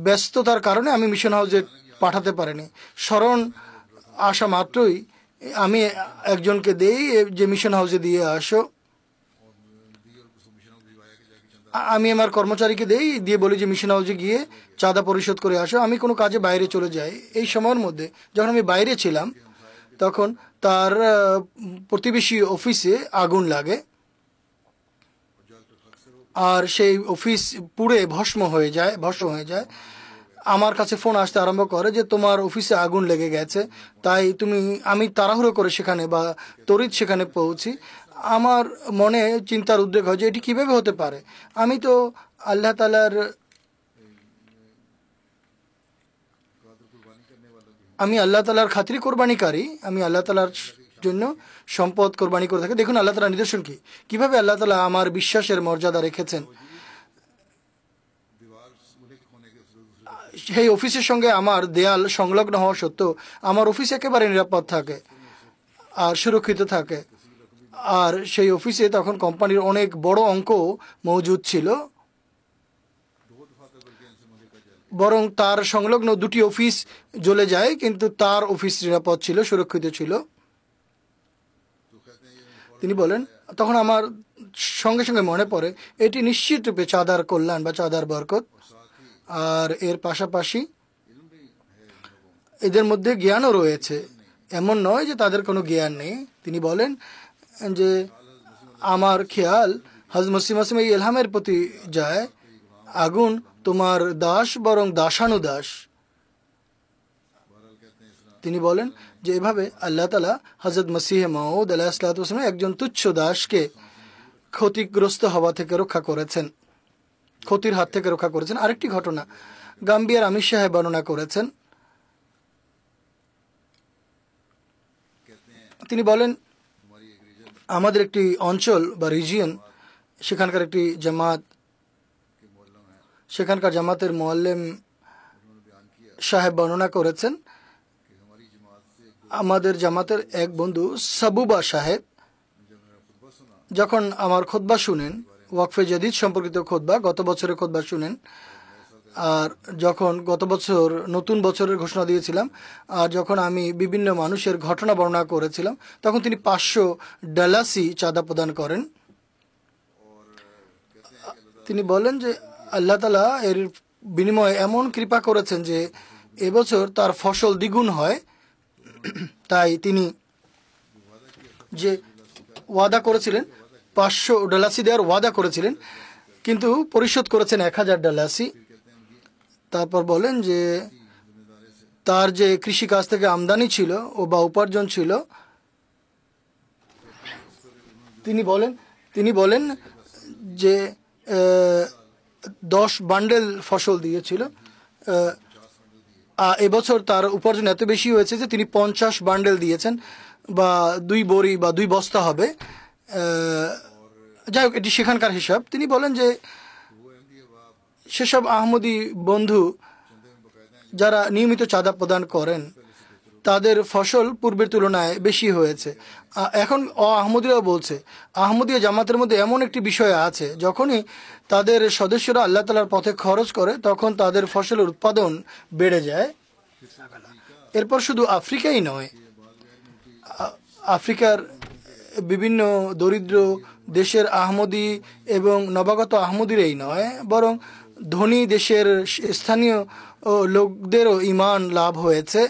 ব্যস্ততার কারণে আমি মিশন হাউসে পাঠাতে পারিনি স্মরণ আসা মাত্রই আমি একজনকে দেই যে মিশন হাউসে দিয়ে আসো আমি আমার কর্মচারীকে দেই দিয়ে বলি যে মিশন হাউসে গিয়ে চাঁদা পরিশোধ করে আসো আমি কোনো কাজে বাইরে চলে যাই এই সময়ের মধ্যে যখন আমি বাইরে ছিলাম তখন তার প্রতিবেশী অফিসে আগুন লাগে আর সেই অফিস পুড়ে ভস্ম হয়ে যায় ভস্ম হয়ে যায় আমার কাছে ফোন আসতে আরম্ভ করে যে তোমার অফিসে আগুন লেগে গেছে তাই তুমি আমি তাড়াহুড়ো করে সেখানে বা তড়িৎ সেখানে পৌঁছি আমার মনে চিন্তার উদ্রেক হয় যে এটি কীভাবে হতে পারে আমি তো আল্লাহ তালার আমি আল্লাহ তালার খাতির কোরবানিকারী আমি আল্লাহ তালার জন্য সম্পদ কোরবানি করে থাকে দেখুন আল্লাহ তালা নিদর্শন কি কিভাবে আল্লাহ তালা আমার বিশ্বাসের মর্যাদা রেখেছেন সেই অফিসের সঙ্গে আমার দেয়াল সংলগ্ন হওয়া সত্ত্বেও আমার অফিস একেবারে নিরাপদ থাকে আর সুরক্ষিত থাকে আর সেই অফিসে তখন কোম্পানির অনেক বড় অঙ্ক মজুদ ছিল বরং তার সংলগ্ন দুটি অফিস জ্বলে যায় কিন্তু তার অফিস নিরাপদ ছিল সুরক্ষিত ছিল তিনি বলেন তখন আমার সঙ্গে সঙ্গে মনে পড়ে এটি নিশ্চিত রূপে চাঁদার কল্যাণ বা চাঁদার বরকত আর এর পাশাপাশি এদের মধ্যে জ্ঞানও রয়েছে এমন নয় যে তাদের কোনো জ্ঞান নেই তিনি বলেন যে আমার খেয়াল হজ মসিম এই এলহামের প্রতি যায় আগুন তোমার দাস বরং দাসানুদাস তিনি বলেন যে এভাবে আল্লাহ তালা হজরত মসিহ মাউদ আল্লাহ সালাতাম একজন তুচ্ছ দাসকে ক্ষতিগ্রস্ত হওয়া থেকে রক্ষা করেছেন ক্ষতির হাত থেকে রক্ষা করেছেন আরেকটি ঘটনা গাম্বিয়ার আমির সাহেব বর্ণনা করেছেন তিনি বলেন আমাদের একটি অঞ্চল বা রিজিয়ন সেখানকার একটি জামাত সেখানকার জামাতের মোয়াল্লেম সাহেব বর্ণনা করেছেন আমাদের জামাতের এক বন্ধু সাবুবা সাহেব যখন আমার খোদবা শুনেন ওয়াকফে জাদিদ সম্পর্কিত খোদবা গত বছরে খোদবা শুনেন আর যখন গত বছর নতুন বছরের ঘোষণা দিয়েছিলাম আর যখন আমি বিভিন্ন মানুষের ঘটনা বর্ণনা করেছিলাম তখন তিনি পাঁচশো ডালাসি চাঁদা প্রদান করেন তিনি বলেন যে আল্লাহ তালা এর বিনিময়ে এমন কৃপা করেছেন যে এবছর তার ফসল দ্বিগুণ হয় তাই তিনি যে ওয়াদা করেছিলেন পাঁচশো ডলাসি দেওয়ার ওয়াদা করেছিলেন কিন্তু পরিশোধ করেছেন এক হাজার ডলাসি তারপর বলেন যে তার যে কৃষিকাজ থেকে আমদানি ছিল ও বা উপার্জন ছিল তিনি বলেন তিনি বলেন যে দশ বান্ডেল ফসল দিয়েছিল এবছর তার উপার্জন এত বেশি হয়েছে যে তিনি পঞ্চাশ বান্ডেল দিয়েছেন বা দুই বড়ি বা দুই বস্তা হবে যাই হোক এটি সেখানকার হিসাব তিনি বলেন যে সেসব আহমদি বন্ধু যারা নিয়মিত চাঁদা প্রদান করেন তাদের ফসল পূর্বের তুলনায় বেশি হয়েছে এখন অ আহমদিরাও বলছে আহমদিয়া জামাতের মধ্যে এমন একটি বিষয় আছে যখনই তাদের সদস্যরা আল্লাহ তালার পথে খরচ করে তখন তাদের ফসলের উৎপাদন বেড়ে যায় এরপর শুধু আফ্রিকাই নয় আফ্রিকার বিভিন্ন দরিদ্র দেশের আহমদি এবং নবাগত আহমদিরাই নয় বরং ধনী দেশের স্থানীয় লোকদেরও ইমান লাভ হয়েছে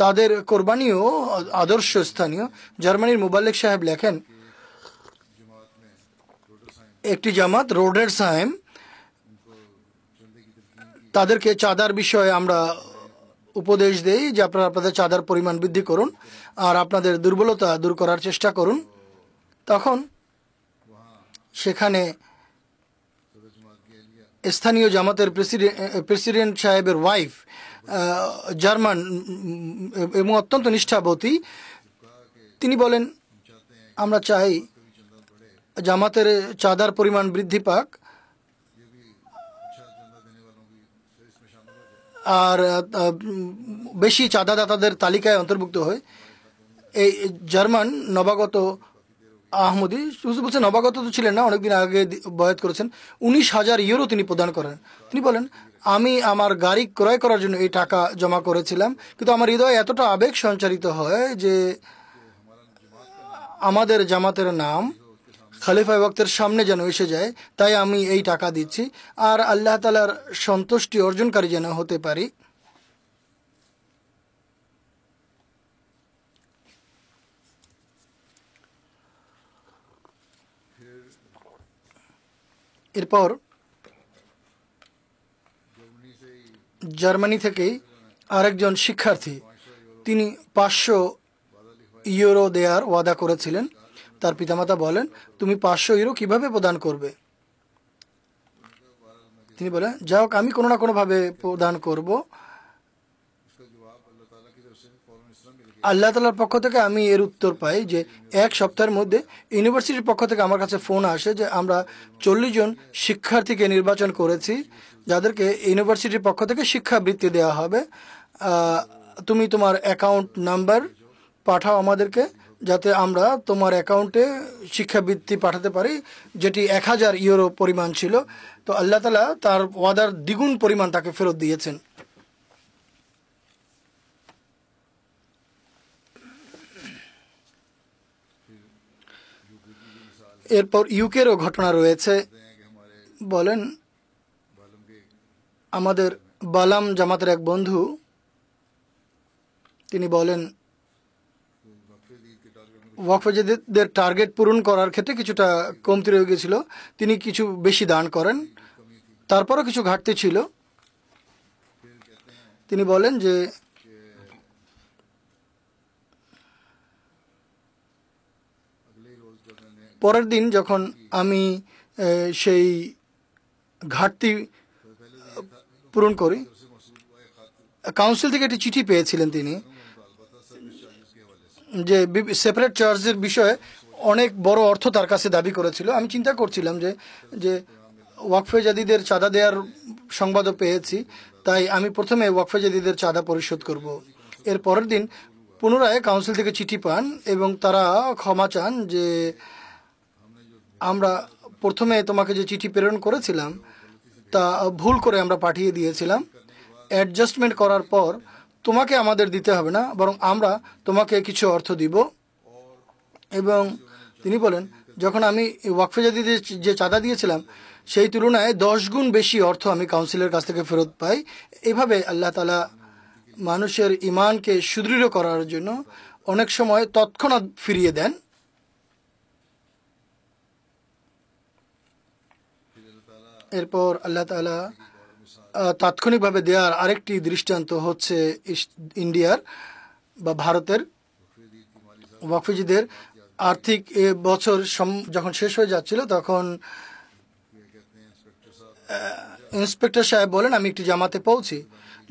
তাদের কোরবানিও আদর্শ স্থানীয় জার্মানির মুবাল্লিক সাহেব লেখেন একটি জামাত রোডের সাহেম তাদেরকে চাঁদার বিষয়ে আমরা উপদেশ দেই যে আপনারা আপনাদের চাঁদার পরিমাণ বৃদ্ধি করুন আর আপনাদের দুর্বলতা দূর করার চেষ্টা করুন তখন সেখানে স্থানীয় জামাতের প্রেসিডেন্ট প্রেসিডেন্ট সাহেবের ওয়াইফ জার্মান এবং অত্যন্ত নিষ্ঠাবতী তিনি বলেন আমরা চাই জামাতের চাঁদার পরিমাণ বৃদ্ধি পাক আর বেশি চাঁদাদাতাদের তালিকায় অন্তর্ভুক্ত হয় এই জার্মান নবাগত আহমদি বলছেন নবাগত তো ছিলেন না অনেকদিন আগে বয়াত করেছেন উনিশ হাজার ইউরো তিনি প্রদান করেন তিনি বলেন আমি আমার গাড়ি ক্রয় করার জন্য এই টাকা জমা করেছিলাম কিন্তু আমার হৃদয় এতটা আবেগ সঞ্চারিত হয় যে আমাদের জামাতের নাম খালিফা ওয়াক্তের সামনে যেন এসে যায় তাই আমি এই টাকা দিচ্ছি আর আল্লাহ তালার সন্তুষ্টি অর্জনকারী যেন হতে পারি এরপর জার্মানি থেকে আরেকজন শিক্ষার্থী তিনি পাঁচশো ইউরো দেয়ার ওয়াদা করেছিলেন তার পিতামাতা বলেন তুমি পাঁচশো ইউরো কিভাবে প্রদান করবে তিনি বলেন যাই হোক আমি কোনো না কোনোভাবে প্রদান করব আল্লাহ তালার পক্ষ থেকে আমি এর উত্তর পাই যে এক সপ্তাহের মধ্যে ইউনিভার্সিটির পক্ষ থেকে আমার কাছে ফোন আসে যে আমরা চল্লিশ জন শিক্ষার্থীকে নির্বাচন করেছি যাদেরকে ইউনিভার্সিটির পক্ষ থেকে শিক্ষাবৃত্তি দেওয়া হবে তুমি তোমার অ্যাকাউন্ট নাম্বার পাঠাও আমাদেরকে যাতে আমরা তোমার অ্যাকাউন্টে শিক্ষাবৃত্তি পাঠাতে পারি যেটি এক হাজার ইউরো পরিমাণ ছিল তো আল্লাহ তালা তার ওয়াদার দ্বিগুণ পরিমাণ তাকে ফেরত দিয়েছেন এরপর ইউকেরও ঘটনা রয়েছে বলেন আমাদের বালাম জামাতের এক বন্ধু তিনি বলেন ওয়াকফেজেদের টার্গেট পূরণ করার ক্ষেত্রে কিছুটা কমতি রয়ে গেছিল তিনি কিছু বেশি দান করেন তারপরও কিছু ঘাটতি ছিল তিনি বলেন যে পরের দিন যখন আমি সেই ঘাটতি পূরণ করি কাউন্সিল থেকে একটি চিঠি পেয়েছিলেন তিনি যে সেপারেট চার্জের বিষয়ে অনেক বড় অর্থ তার কাছে দাবি করেছিল আমি চিন্তা করছিলাম যে যে ওয়াকফে জাদিদের চাঁদা দেওয়ার সংবাদও পেয়েছি তাই আমি প্রথমে ওয়াকফে জাদিদের চাঁদা পরিশোধ করব। এর পরের দিন পুনরায় কাউন্সিল থেকে চিঠি পান এবং তারা ক্ষমা চান যে আমরা প্রথমে তোমাকে যে চিঠি প্রেরণ করেছিলাম তা ভুল করে আমরা পাঠিয়ে দিয়েছিলাম অ্যাডজাস্টমেন্ট করার পর তোমাকে আমাদের দিতে হবে না বরং আমরা তোমাকে কিছু অর্থ দিব এবং তিনি বলেন যখন আমি ওয়াকফে জাদিতে যে চাঁদা দিয়েছিলাম সেই তুলনায় দশ গুণ বেশি অর্থ আমি কাউন্সিলের কাছ থেকে ফেরত পাই এভাবে আল্লাহ তালা মানুষের ইমানকে সুদৃঢ় করার জন্য অনেক সময় তৎক্ষণাৎ ফিরিয়ে দেন এরপর আল্লাহ তালা তাৎক্ষণিকভাবে দেওয়ার আরেকটি দৃষ্টান্ত হচ্ছে ইন্ডিয়ার বা ভারতের ওয়াকফিজিদের আর্থিক এ বছর যখন শেষ হয়ে যাচ্ছিল তখন ইন্সপেক্টর সাহেব বলেন আমি একটি জামাতে পৌঁছি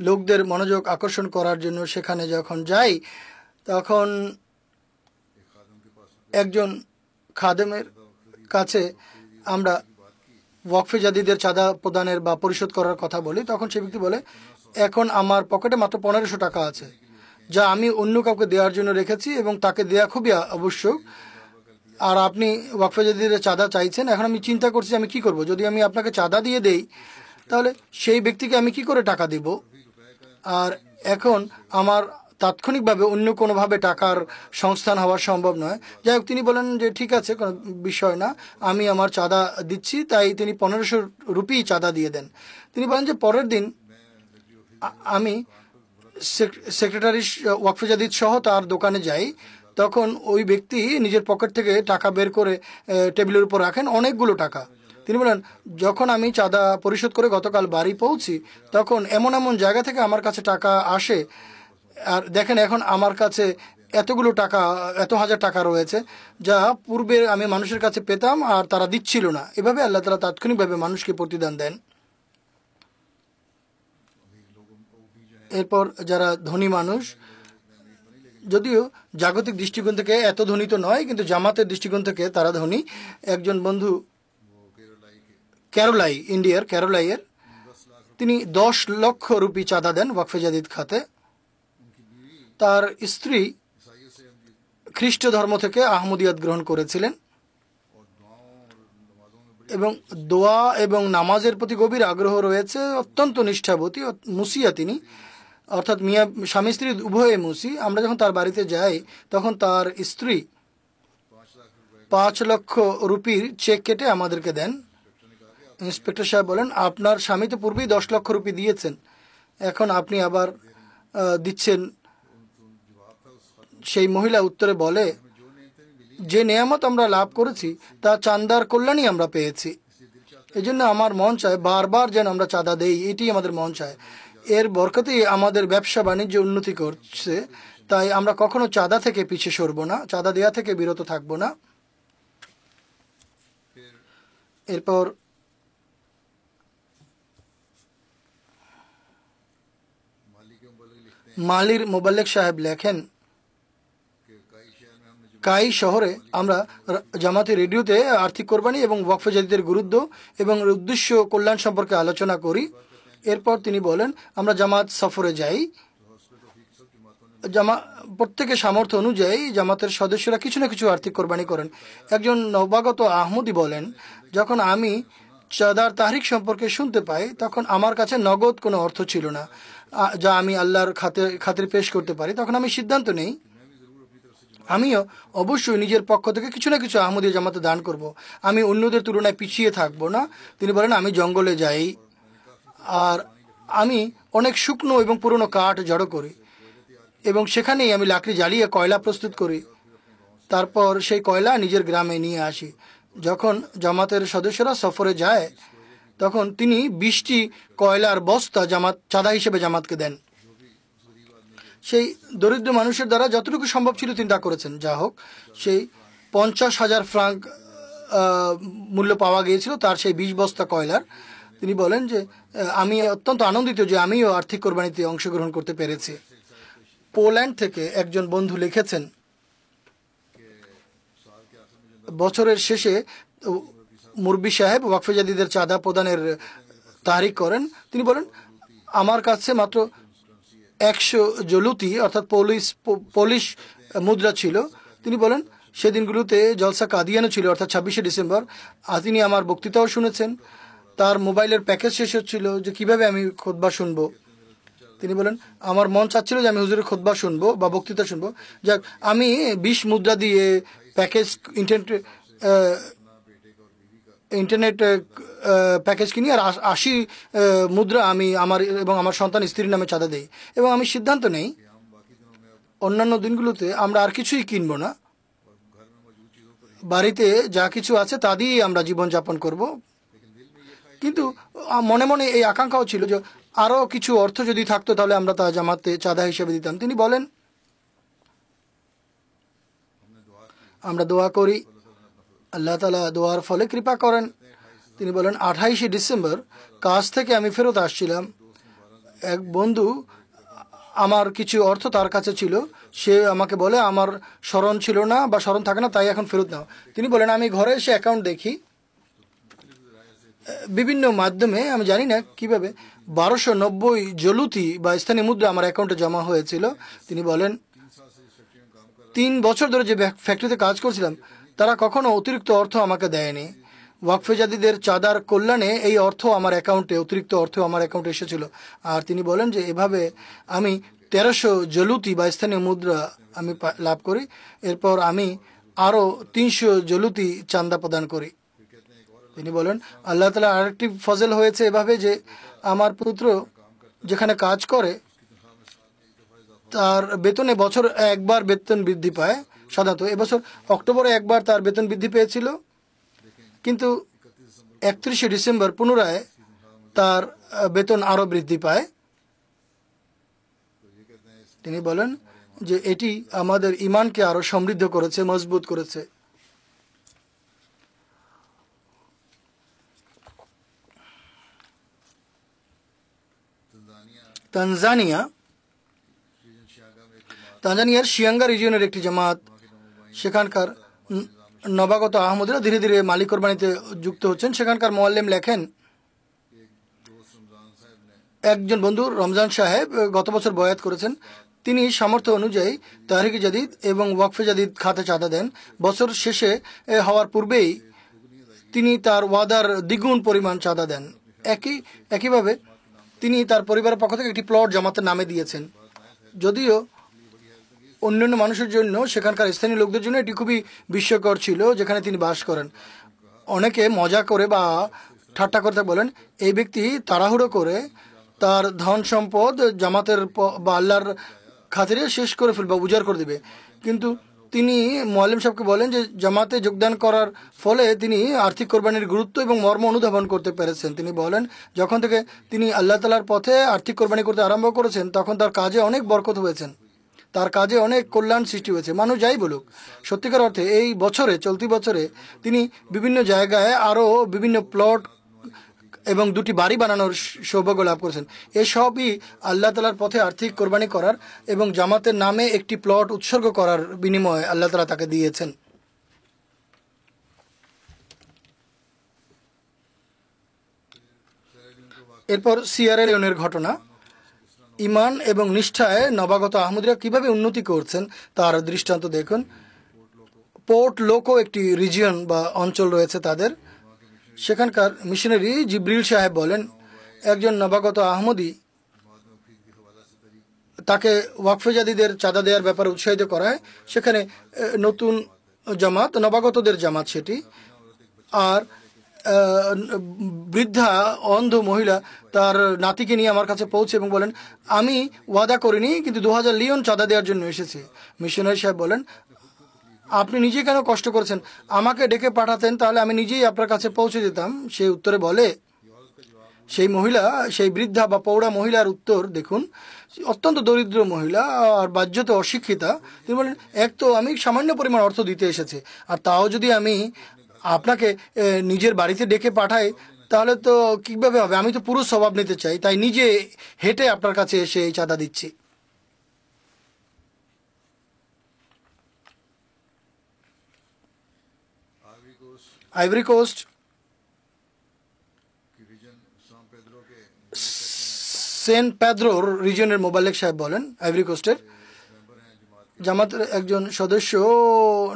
লোকদের মনোযোগ আকর্ষণ করার জন্য সেখানে যখন যাই তখন একজন খাদেমের কাছে আমরা ওয়াকফে জাদিদের চাঁদা প্রদানের বা পরিশোধ করার কথা বলি তখন সে ব্যক্তি বলে এখন আমার পকেটে মাত্র পনেরোশো টাকা আছে যা আমি অন্য কাউকে দেওয়ার জন্য রেখেছি এবং তাকে দেওয়া খুবই আবশ্যক আর আপনি ওয়াকফে জাদিদের চাঁদা চাইছেন এখন আমি চিন্তা করছি আমি কি করব যদি আমি আপনাকে চাঁদা দিয়ে দেই তাহলে সেই ব্যক্তিকে আমি কি করে টাকা দিব আর এখন আমার তাৎক্ষণিকভাবে অন্য কোনোভাবে টাকার সংস্থান হওয়া সম্ভব নয় যাই হোক তিনি বলেন যে ঠিক আছে কোনো বিষয় না আমি আমার চাঁদা দিচ্ছি তাই তিনি পনেরোশো রুপি চাঁদা দিয়ে দেন তিনি বলেন যে পরের দিন আমি সেক্রেটারি ওয়াকফিজাদিদ সহ তার দোকানে যাই তখন ওই ব্যক্তি নিজের পকেট থেকে টাকা বের করে টেবিলের উপর রাখেন অনেকগুলো টাকা তিনি বলেন যখন আমি চাঁদা পরিশোধ করে গতকাল বাড়ি পৌঁছি তখন এমন এমন জায়গা থেকে আমার কাছে টাকা আসে আর দেখেন এখন আমার কাছে এতগুলো টাকা এত হাজার টাকা রয়েছে যা পূর্বে আমি মানুষের কাছে পেতাম আর তারা দিচ্ছিল না এভাবে আল্লাহ তালা তাৎক্ষণিকভাবে মানুষকে প্রতিদান দেন এরপর যারা ধনী মানুষ যদিও জাগতিক দৃষ্টিকোণ থেকে এত ধনী তো নয় কিন্তু জামাতের দৃষ্টিকোণ থেকে তারা ধনী একজন বন্ধু ক্যারোলাই ইন্ডিয়ার ক্যারোলাইয়ের তিনি দশ লক্ষ রুপি চাঁদা দেন ওয়াকফেজাদিদ খাতে তার স্ত্রী খ্রিস্ট ধর্ম থেকে আহমদিয়াত গ্রহণ করেছিলেন এবং দোয়া এবং নামাজের প্রতি গভীর আগ্রহ রয়েছে অত্যন্ত নিষ্ঠাবতী মুসিয়া তিনি অর্থাৎ মিয়া স্বামী স্ত্রী উভয়ে মুসি আমরা যখন তার বাড়িতে যাই তখন তার স্ত্রী পাঁচ লক্ষ রুপির চেক কেটে আমাদেরকে দেন ইন্সপেক্টর সাহেব বলেন আপনার স্বামী তো পূর্বেই দশ লক্ষ রুপি দিয়েছেন এখন আপনি আবার দিচ্ছেন সেই মহিলা উত্তরে বলে যে নিয়ামত আমরা লাভ করেছি তা চান্দার কল্যাণই আমরা পেয়েছি এই জন্য আমার মন চায় বারবার যেন আমরা চাঁদা দেই এটি আমাদের মন চায় এর বরকতেই আমাদের ব্যবসা বাণিজ্য উন্নতি করছে তাই আমরা কখনো চাঁদা থেকে পিছিয়ে সরবো না চাঁদা দেয়া থেকে বিরত থাকবো না এরপর মালির মোবাল্লিক সাহেব লেখেন কাই শহরে আমরা জামাতে রেডিওতে আর্থিক কোরবানি এবং ওয়াকফে জাতিদের গুরুত্ব এবং উদ্দেশ্য কল্যাণ সম্পর্কে আলোচনা করি এরপর তিনি বলেন আমরা জামাত সফরে যাই জামা প্রত্যেকের সামর্থ্য অনুযায়ী জামাতের সদস্যরা কিছু না কিছু আর্থিক কোরবানি করেন একজন নবাগত আহমদি বলেন যখন আমি চাদার তাহরিক সম্পর্কে শুনতে পাই তখন আমার কাছে নগদ কোনো অর্থ ছিল না যা আমি আল্লাহর খাতে খাতে পেশ করতে পারি তখন আমি সিদ্ধান্ত নেই আমিও অবশ্যই নিজের পক্ষ থেকে কিছু না কিছু আহমদীয় জামাতে দান করব। আমি অন্যদের তুলনায় পিছিয়ে থাকব না তিনি বলেন আমি জঙ্গলে যাই আর আমি অনেক শুকনো এবং পুরনো কাঠ জড়ো করি এবং সেখানেই আমি লাকড়ি জ্বালিয়ে কয়লা প্রস্তুত করি তারপর সেই কয়লা নিজের গ্রামে নিয়ে আসি যখন জামাতের সদস্যরা সফরে যায় তখন তিনি বিশটি কয়লার বস্তা জামাত চাঁদা হিসেবে জামাতকে দেন সেই দরিদ্র মানুষের দ্বারা যতটুকু সম্ভব ছিল তিনি তা করেছেন যা হোক সেই পঞ্চাশ হাজার ফ্রাঙ্ক মূল্য পাওয়া গিয়েছিল তার সেই বিশ বস্তা কয়লার তিনি বলেন যে আমি অত্যন্ত আনন্দিত যে আমিও আর্থিক কোরবানিতে অংশগ্রহণ করতে পেরেছি পোল্যান্ড থেকে একজন বন্ধু লিখেছেন বছরের শেষে মুরবি সাহেব ওয়াকফেজাদিদের চাঁদা প্রদানের তারিখ করেন তিনি বলেন আমার কাছে মাত্র একশো জলুতি অর্থাৎ পোলিশ পোলিশ মুদ্রা ছিল তিনি বলেন সেদিনগুলোতে জলসা কাদিয়ানো ছিল অর্থাৎ ছাব্বিশে ডিসেম্বর আর তিনি আমার বক্তৃতাও শুনেছেন তার মোবাইলের প্যাকেজ শেষ হচ্ছিল যে কিভাবে আমি খোদবা শুনবো তিনি বলেন আমার মন চাচ্ছিল যে আমি হুজুরের খোদবা শুনবো বা বক্তৃতা শুনবো যাক আমি বিশ মুদ্রা দিয়ে প্যাকেজ ইন্টারনেট ইন্টারনেট প্যাকেজ কিনি আর আশি মুদ্রা আমি আমার এবং আমার সন্তান স্ত্রীর নামে চাঁদা দিই এবং আমি সিদ্ধান্ত নেই অন্যান্য দিনগুলোতে আমরা আর কিছুই কিনবো না বাড়িতে যা কিছু আছে তা দিয়েই আমরা জীবনযাপন করব কিন্তু মনে মনে এই আকাঙ্ক্ষাও ছিল যে আরও কিছু অর্থ যদি থাকতো তাহলে আমরা তা জামাতে চাঁদা হিসেবে দিতাম তিনি বলেন আমরা দোয়া করি আল্লাহ তালা দোয়ার ফলে কৃপা করেন তিনি বলেন আঠাইশে ডিসেম্বর কাজ থেকে আমি ফেরত আসছিলাম এক বন্ধু আমার কিছু অর্থ তার কাছে ছিল সে আমাকে বলে আমার স্মরণ ছিল না বা স্মরণ থাকে না তাই এখন ফেরত নাও তিনি বলেন আমি ঘরে এসে অ্যাকাউন্ট দেখি বিভিন্ন মাধ্যমে আমি জানি না কিভাবে বারোশো নব্বই জলুতি বা স্থানীয় মুদ্রা আমার অ্যাকাউন্টে জমা হয়েছিল তিনি বলেন তিন বছর ধরে যে ফ্যাক্টরিতে কাজ করছিলাম তারা কখনো অতিরিক্ত অর্থ আমাকে দেয়নি ওয়াকফেজাদিদের চাঁদার কল্যাণে এই অর্থ আমার অ্যাকাউন্টে অতিরিক্ত অর্থ আমার অ্যাকাউন্টে এসেছিল আর তিনি বলেন যে এভাবে আমি তেরোশো জলুতি বা স্থানীয় মুদ্রা আমি লাভ করি এরপর আমি আরও তিনশো জলুতি চান্দা প্রদান করি তিনি বলেন আল্লাহ তালা আরেকটি ফজল হয়েছে এভাবে যে আমার পুত্র যেখানে কাজ করে তার বেতনে বছর একবার বেতন বৃদ্ধি পায় সাধারণত এবছর অক্টোবরে একবার তার বেতন বৃদ্ধি পেয়েছিল কিন্তু একত্রিশে ডিসেম্বর পুনরায় তার বেতন আরও বৃদ্ধি পায় তিনি বলেন যে এটি আমাদের ইমানকে আরও সমৃদ্ধ করেছে মজবুত করেছে তানজানিয়া তানজানিয়ার শিয়াঙ্গা রিজিয়নের একটি জামাত সেখানকার নবাগত আহমদীরা ধীরে ধীরে মালিক কোরবানিতে যুক্ত হচ্ছেন সেখানকার মোয়াল্লেম লেখেন একজন বন্ধু রমজান সাহেব গত বছর বয়াত করেছেন তিনি সামর্থ্য অনুযায়ী তাহরিক জাদিদ এবং ওয়াকফে জাদিদ খাতে চাঁদা দেন বছর শেষে হওয়ার পূর্বেই তিনি তার ওয়াদার দ্বিগুণ পরিমাণ চাঁদা দেন একই একইভাবে তিনি তার পরিবারের পক্ষ থেকে একটি প্লট জামাতের নামে দিয়েছেন যদিও অন্যান্য মানুষের জন্য সেখানকার স্থানীয় লোকদের জন্য এটি খুবই বিস্ময়কর ছিল যেখানে তিনি বাস করেন অনেকে মজা করে বা ঠাট্টা করতে বলেন এই ব্যক্তি তাড়াহুড়ো করে তার ধন সম্পদ জামাতের বা আল্লাহর খাতিরে শেষ করে ফেলবে উজাড় করে দেবে কিন্তু তিনি মোয়ালিম সাহেবকে বলেন যে জামাতে যোগদান করার ফলে তিনি আর্থিক কোরবানির গুরুত্ব এবং মর্ম অনুধাবন করতে পেরেছেন তিনি বলেন যখন থেকে তিনি আল্লাহ তালার পথে আর্থিক কোরবানি করতে আরম্ভ করেছেন তখন তার কাজে অনেক বরকত হয়েছেন তার কাজে অনেক কল্যাণ সৃষ্টি হয়েছে মানুষ যাই বলুক সত্যিকার অর্থে এই বছরে চলতি বছরে তিনি বিভিন্ন জায়গায় আরও বিভিন্ন প্লট এবং দুটি বাড়ি বানানোর সৌভাগ্য লাভ করেছেন এসবই আল্লাহ তালার পথে আর্থিক কোরবানি করার এবং জামাতের নামে একটি প্লট উৎসর্গ করার বিনিময়ে আল্লাহ তালা তাকে দিয়েছেন এরপর সিয়ারে লিওনের ঘটনা ইমান এবং নিষ্ঠায় নবাগত আহমদিরা কিভাবে উন্নতি করছেন তার দৃষ্টান্ত দেখুন পোর্ট লোকো একটি রিজিয়ন বা অঞ্চল রয়েছে তাদের সেখানকার মিশনারি জিব্রিল সাহেব বলেন একজন নবাগত আহমদি তাকে ওয়াকফেজাদিদের চাঁদা দেওয়ার ব্যাপারে উৎসাহিত করায় সেখানে নতুন জামাত নবাগতদের জামাত সেটি আর বৃদ্ধা অন্ধ মহিলা তার নাতিকে নিয়ে আমার কাছে পৌঁছে এবং বলেন আমি ওয়াদা করিনি কিন্তু দু হাজার লিওন চাঁদা দেওয়ার জন্য এসেছি মিশনারি সাহেব বলেন আপনি নিজে কেন কষ্ট করছেন আমাকে ডেকে পাঠাতেন তাহলে আমি নিজেই আপনার কাছে পৌঁছে যেতাম সে উত্তরে বলে সেই মহিলা সেই বৃদ্ধা বা পৌড়া মহিলার উত্তর দেখুন অত্যন্ত দরিদ্র মহিলা আর বাহ্যতে অশিক্ষিতা তিনি বলেন এক তো আমি সামান্য পরিমাণ অর্থ দিতে এসেছে আর তাও যদি আমি আপনাকে নিজের বাড়িতে ডেকে পাঠায় তাহলে তো কীভাবে হবে আমি তো পুরো স্বভাব নিতে চাই তাই নিজে হেঁটে আপনার কাছে এসে এই চাঁদা দিচ্ছি আইভরি কোস্ট সেন্ট প্যাদ্রোর রিজনের মোবাইলেক সাহেব বলেন আইভরি কোস্টের জামাতের একজন সদস্য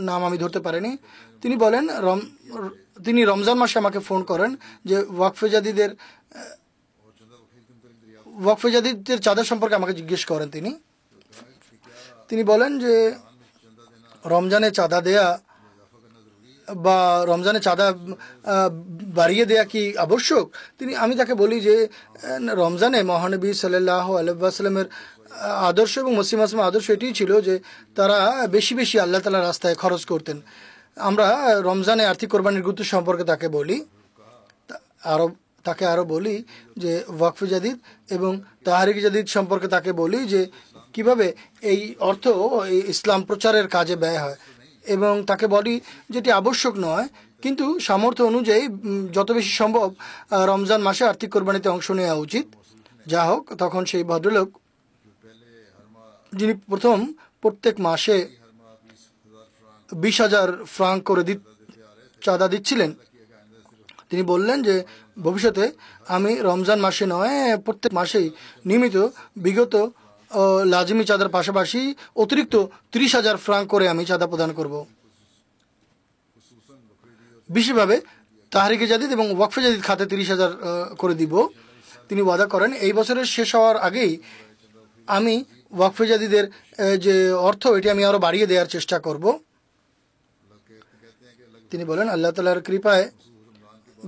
নাম আমি ধরতে পারিনি তিনি বলেন রম তিনি রমজান মাসে আমাকে ফোন করেন যে ওয়াকফেজাদিদের ওয়াকফেজাদিদের চাঁদের সম্পর্কে আমাকে জিজ্ঞেস করেন তিনি তিনি বলেন যে রমজানে চাঁদা দেয়া বা রমজানে চাঁদা বাড়িয়ে দেয়া কি আবশ্যক তিনি আমি তাকে বলি যে রমজানে মহানবী সাল্লাহ আলবাসলামের আদর্শ এবং মসিম আসলাম আদর্শ এটিই ছিল যে তারা বেশি বেশি আল্লাহ তালা রাস্তায় খরচ করতেন আমরা রমজানে আর্থিক কোরবানির গুরুত্ব সম্পর্কে তাকে বলি আরও তাকে আরও বলি যে ওয়াকফ জাদিদ এবং তাহারিক জাদিদ সম্পর্কে তাকে বলি যে কিভাবে এই অর্থ ইসলাম প্রচারের কাজে ব্যয় হয় এবং তাকে বলি যেটি আবশ্যক নয় কিন্তু সামর্থ্য অনুযায়ী যত বেশি সম্ভব রমজান মাসে আর্থিক কোরবানিতে অংশ নেওয়া উচিত যা হোক তখন সেই ভদ্রলোক যিনি প্রথম প্রত্যেক মাসে বিশ হাজার ফ্রাঙ্ক করে দি চাঁদা দিচ্ছিলেন তিনি বললেন যে ভবিষ্যতে আমি রমজান মাসে নয় প্রত্যেক মাসেই নিয়মিত বিগত লাজমি চাঁদার পাশাপাশি অতিরিক্ত ত্রিশ হাজার ফ্রাঙ্ক করে আমি চাঁদা প্রদান করব বিশেষভাবে তাহারিকে জাদিদ এবং ওয়াকফে জাদিদ খাতে তিরিশ হাজার করে দিব তিনি ওয়াদা করেন এই বছরের শেষ হওয়ার আগেই আমি ওয়াকফে জাদিদের যে অর্থ এটি আমি আরও বাড়িয়ে দেওয়ার চেষ্টা করব তিনি বলেন আল্লাহ তালার কৃপায়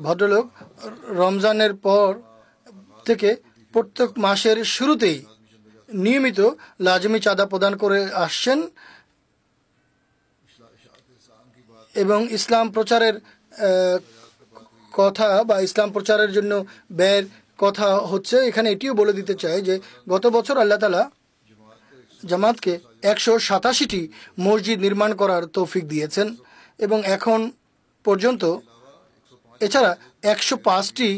ভদ্রলোক রমজানের পর থেকে প্রত্যেক মাসের শুরুতেই নিয়মিত লাজমি চাঁদা প্রদান করে আসছেন এবং ইসলাম প্রচারের কথা বা ইসলাম প্রচারের জন্য ব্যয়ের কথা হচ্ছে এখানে এটিও বলে দিতে চাই যে গত বছর আল্লাহ তালা জামাতকে একশো সাতাশিটি মসজিদ নির্মাণ করার তৌফিক দিয়েছেন এবং এখন পর্যন্ত এছাড়া একশো পাঁচটি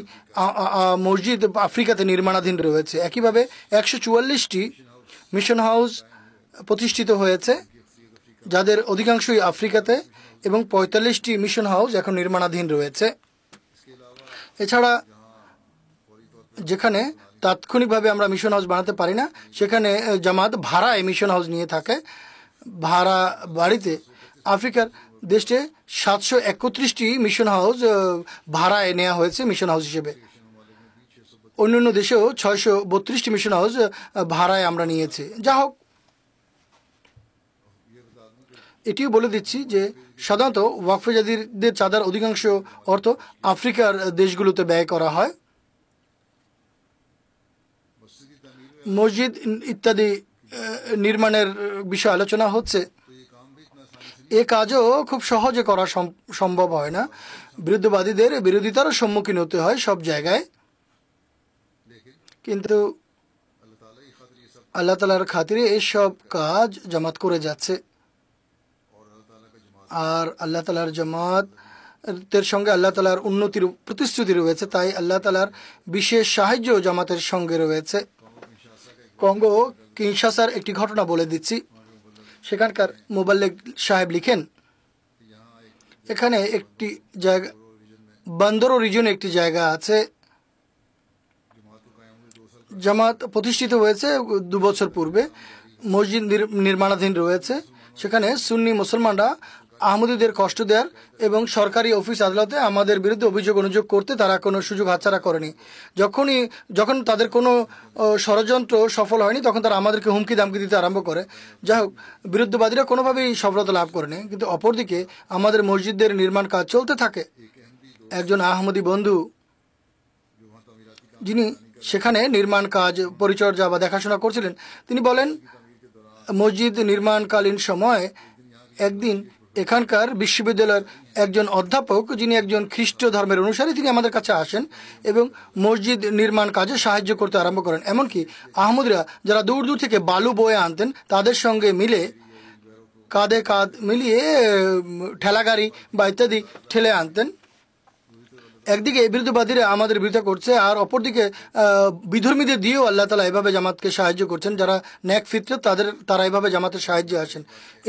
মসজিদ আফ্রিকাতে নির্মাণাধীন রয়েছে একইভাবে একশো চুয়াল্লিশটি মিশন হাউস প্রতিষ্ঠিত হয়েছে যাদের অধিকাংশই আফ্রিকাতে এবং পঁয়তাল্লিশটি মিশন হাউস এখন নির্মাণাধীন রয়েছে এছাড়া যেখানে তাৎক্ষণিকভাবে আমরা মিশন হাউস বানাতে পারি না সেখানে জামাত ভাড়ায় মিশন হাউস নিয়ে থাকে ভাড়া বাড়িতে আফ্রিকার দেশে সাতশো একত্রিশটি মিশন হাউস ভাড়ায় নেওয়া হয়েছে মিশন হাউস হিসেবে অন্যান্য দেশেও ছয়শো বত্রিশটি মিশন হাউস ভাড়ায় আমরা নিয়েছি যা হোক এটিও বলে দিচ্ছি যে সাধারণত ওয়াকফেজাদিদের চাঁদার অধিকাংশ অর্থ আফ্রিকার দেশগুলোতে ব্যয় করা হয় মসজিদ ইত্যাদি নির্মাণের বিষয়ে আলোচনা হচ্ছে এ কাজও খুব সহজে করা সম্ভব হয় না বিরুদ্ধবাদীদের বিরোধিতারও সম্মুখীন হতে হয় সব জায়গায় কিন্তু আল্লাহ তালার খাতিরে এসব কাজ জামাত করে যাচ্ছে আর আল্লাহ তালার জামাত সঙ্গে আল্লাহ তালার উন্নতির প্রতিশ্রুতি রয়েছে তাই আল্লাহ তালার বিশেষ সাহায্য জামাতের সঙ্গে রয়েছে কঙ্গো কিংসাসার একটি ঘটনা বলে দিচ্ছি সেখানকার মোবাল্লেক সাহেব লিখেন এখানে একটি জায়গা বান্দর রিজনে একটি জায়গা আছে জামাত প্রতিষ্ঠিত হয়েছে দু বছর পূর্বে মসজিদ নির্মাণাধীন রয়েছে সেখানে সুন্নি মুসলমানরা আহমদীদের কষ্ট দেওয়ার এবং সরকারি অফিস আদালতে আমাদের বিরুদ্ধে অভিযোগ অনুযোগ করতে তারা কোনো সুযোগ হাতছাড়া করেনি যখনই যখন তাদের কোনো ষড়যন্ত্র সফল হয়নি তখন তারা আমাদেরকে হুমকি দামকি দিতে আরম্ভ করে যাই হোক বিরুদ্ধবাদীরা কোনোভাবেই সফলতা লাভ করেনি কিন্তু অপরদিকে আমাদের মসজিদদের নির্মাণ কাজ চলতে থাকে একজন আহমদি বন্ধু যিনি সেখানে নির্মাণ কাজ পরিচর্যা বা দেখাশোনা করছিলেন তিনি বলেন মসজিদ নির্মাণকালীন সময় একদিন এখানকার বিশ্ববিদ্যালয়ের একজন অধ্যাপক যিনি একজন খ্রিস্ট ধর্মের অনুসারী তিনি আমাদের কাছে আসেন এবং মসজিদ নির্মাণ কাজে সাহায্য করতে আরম্ভ করেন এমনকি আহমদরা যারা দূর দূর থেকে বালু বয়ে আনতেন তাদের সঙ্গে মিলে কাঁধে কাঁধ মিলিয়ে ঠেলাগাড়ি বা ইত্যাদি ঠেলে আনতেন একদিকে বিরুদ্ধবাদীরা আমাদের বিরোধিতা করছে আর অপরদিকে বিধর্মীদের দিয়েও আল্লাহ তালা এভাবে জামাতকে সাহায্য করছেন যারা ন্যাক ফিত্র তাদের তারা এভাবে জামাতের সাহায্যে আসেন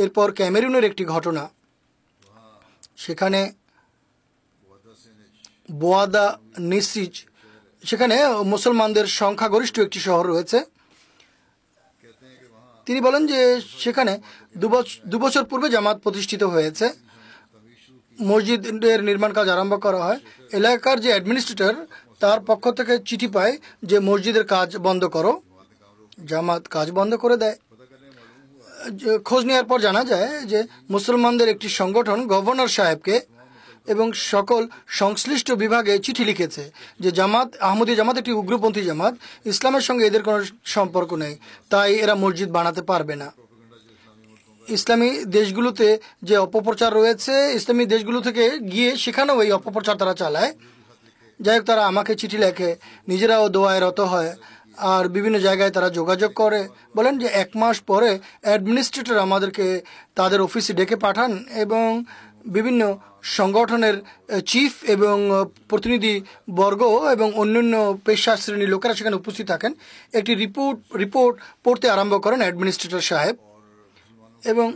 এরপর ক্যামেরুনের একটি ঘটনা সেখানে বোয়াদা নিসিজ সেখানে মুসলমানদের সংখ্যাগরিষ্ঠ একটি শহর রয়েছে তিনি বলেন যে সেখানে দুবছর পূর্বে জামাত প্রতিষ্ঠিত হয়েছে মসজিদের নির্মাণ কাজ আরম্ভ করা হয় এলাকার যে অ্যাডমিনিস্ট্রেটর তার পক্ষ থেকে চিঠি পায় যে মসজিদের কাজ বন্ধ করো জামাত কাজ বন্ধ করে দেয় খোঁজ নেওয়ার পর জানা যায় যে মুসলমানদের একটি সংগঠন গভর্নর সাহেবকে এবং সকল সংশ্লিষ্ট বিভাগে চিঠি লিখেছে যে জামাত আহমদি জামাত একটি উগ্রপন্থী জামাত ইসলামের সঙ্গে এদের কোনো সম্পর্ক নেই তাই এরা মসজিদ বানাতে পারবে না ইসলামী দেশগুলোতে যে অপপ্রচার রয়েছে ইসলামী দেশগুলো থেকে গিয়ে সেখানেও এই অপপ্রচার তারা চালায় যাই হোক তারা আমাকে চিঠি লেখে নিজেরাও দোয়ায় রত হয় আর বিভিন্ন জায়গায় তারা যোগাযোগ করে বলেন যে এক মাস পরে অ্যাডমিনিস্ট্রেটর আমাদেরকে তাদের অফিসে ডেকে পাঠান এবং বিভিন্ন সংগঠনের চিফ এবং প্রতিনিধি বর্গ এবং অন্যান্য পেশা শ্রেণীর লোকেরা সেখানে উপস্থিত থাকেন একটি রিপোর্ট রিপোর্ট পড়তে আরম্ভ করেন অ্যাডমিনিস্ট্রেটর সাহেব এবং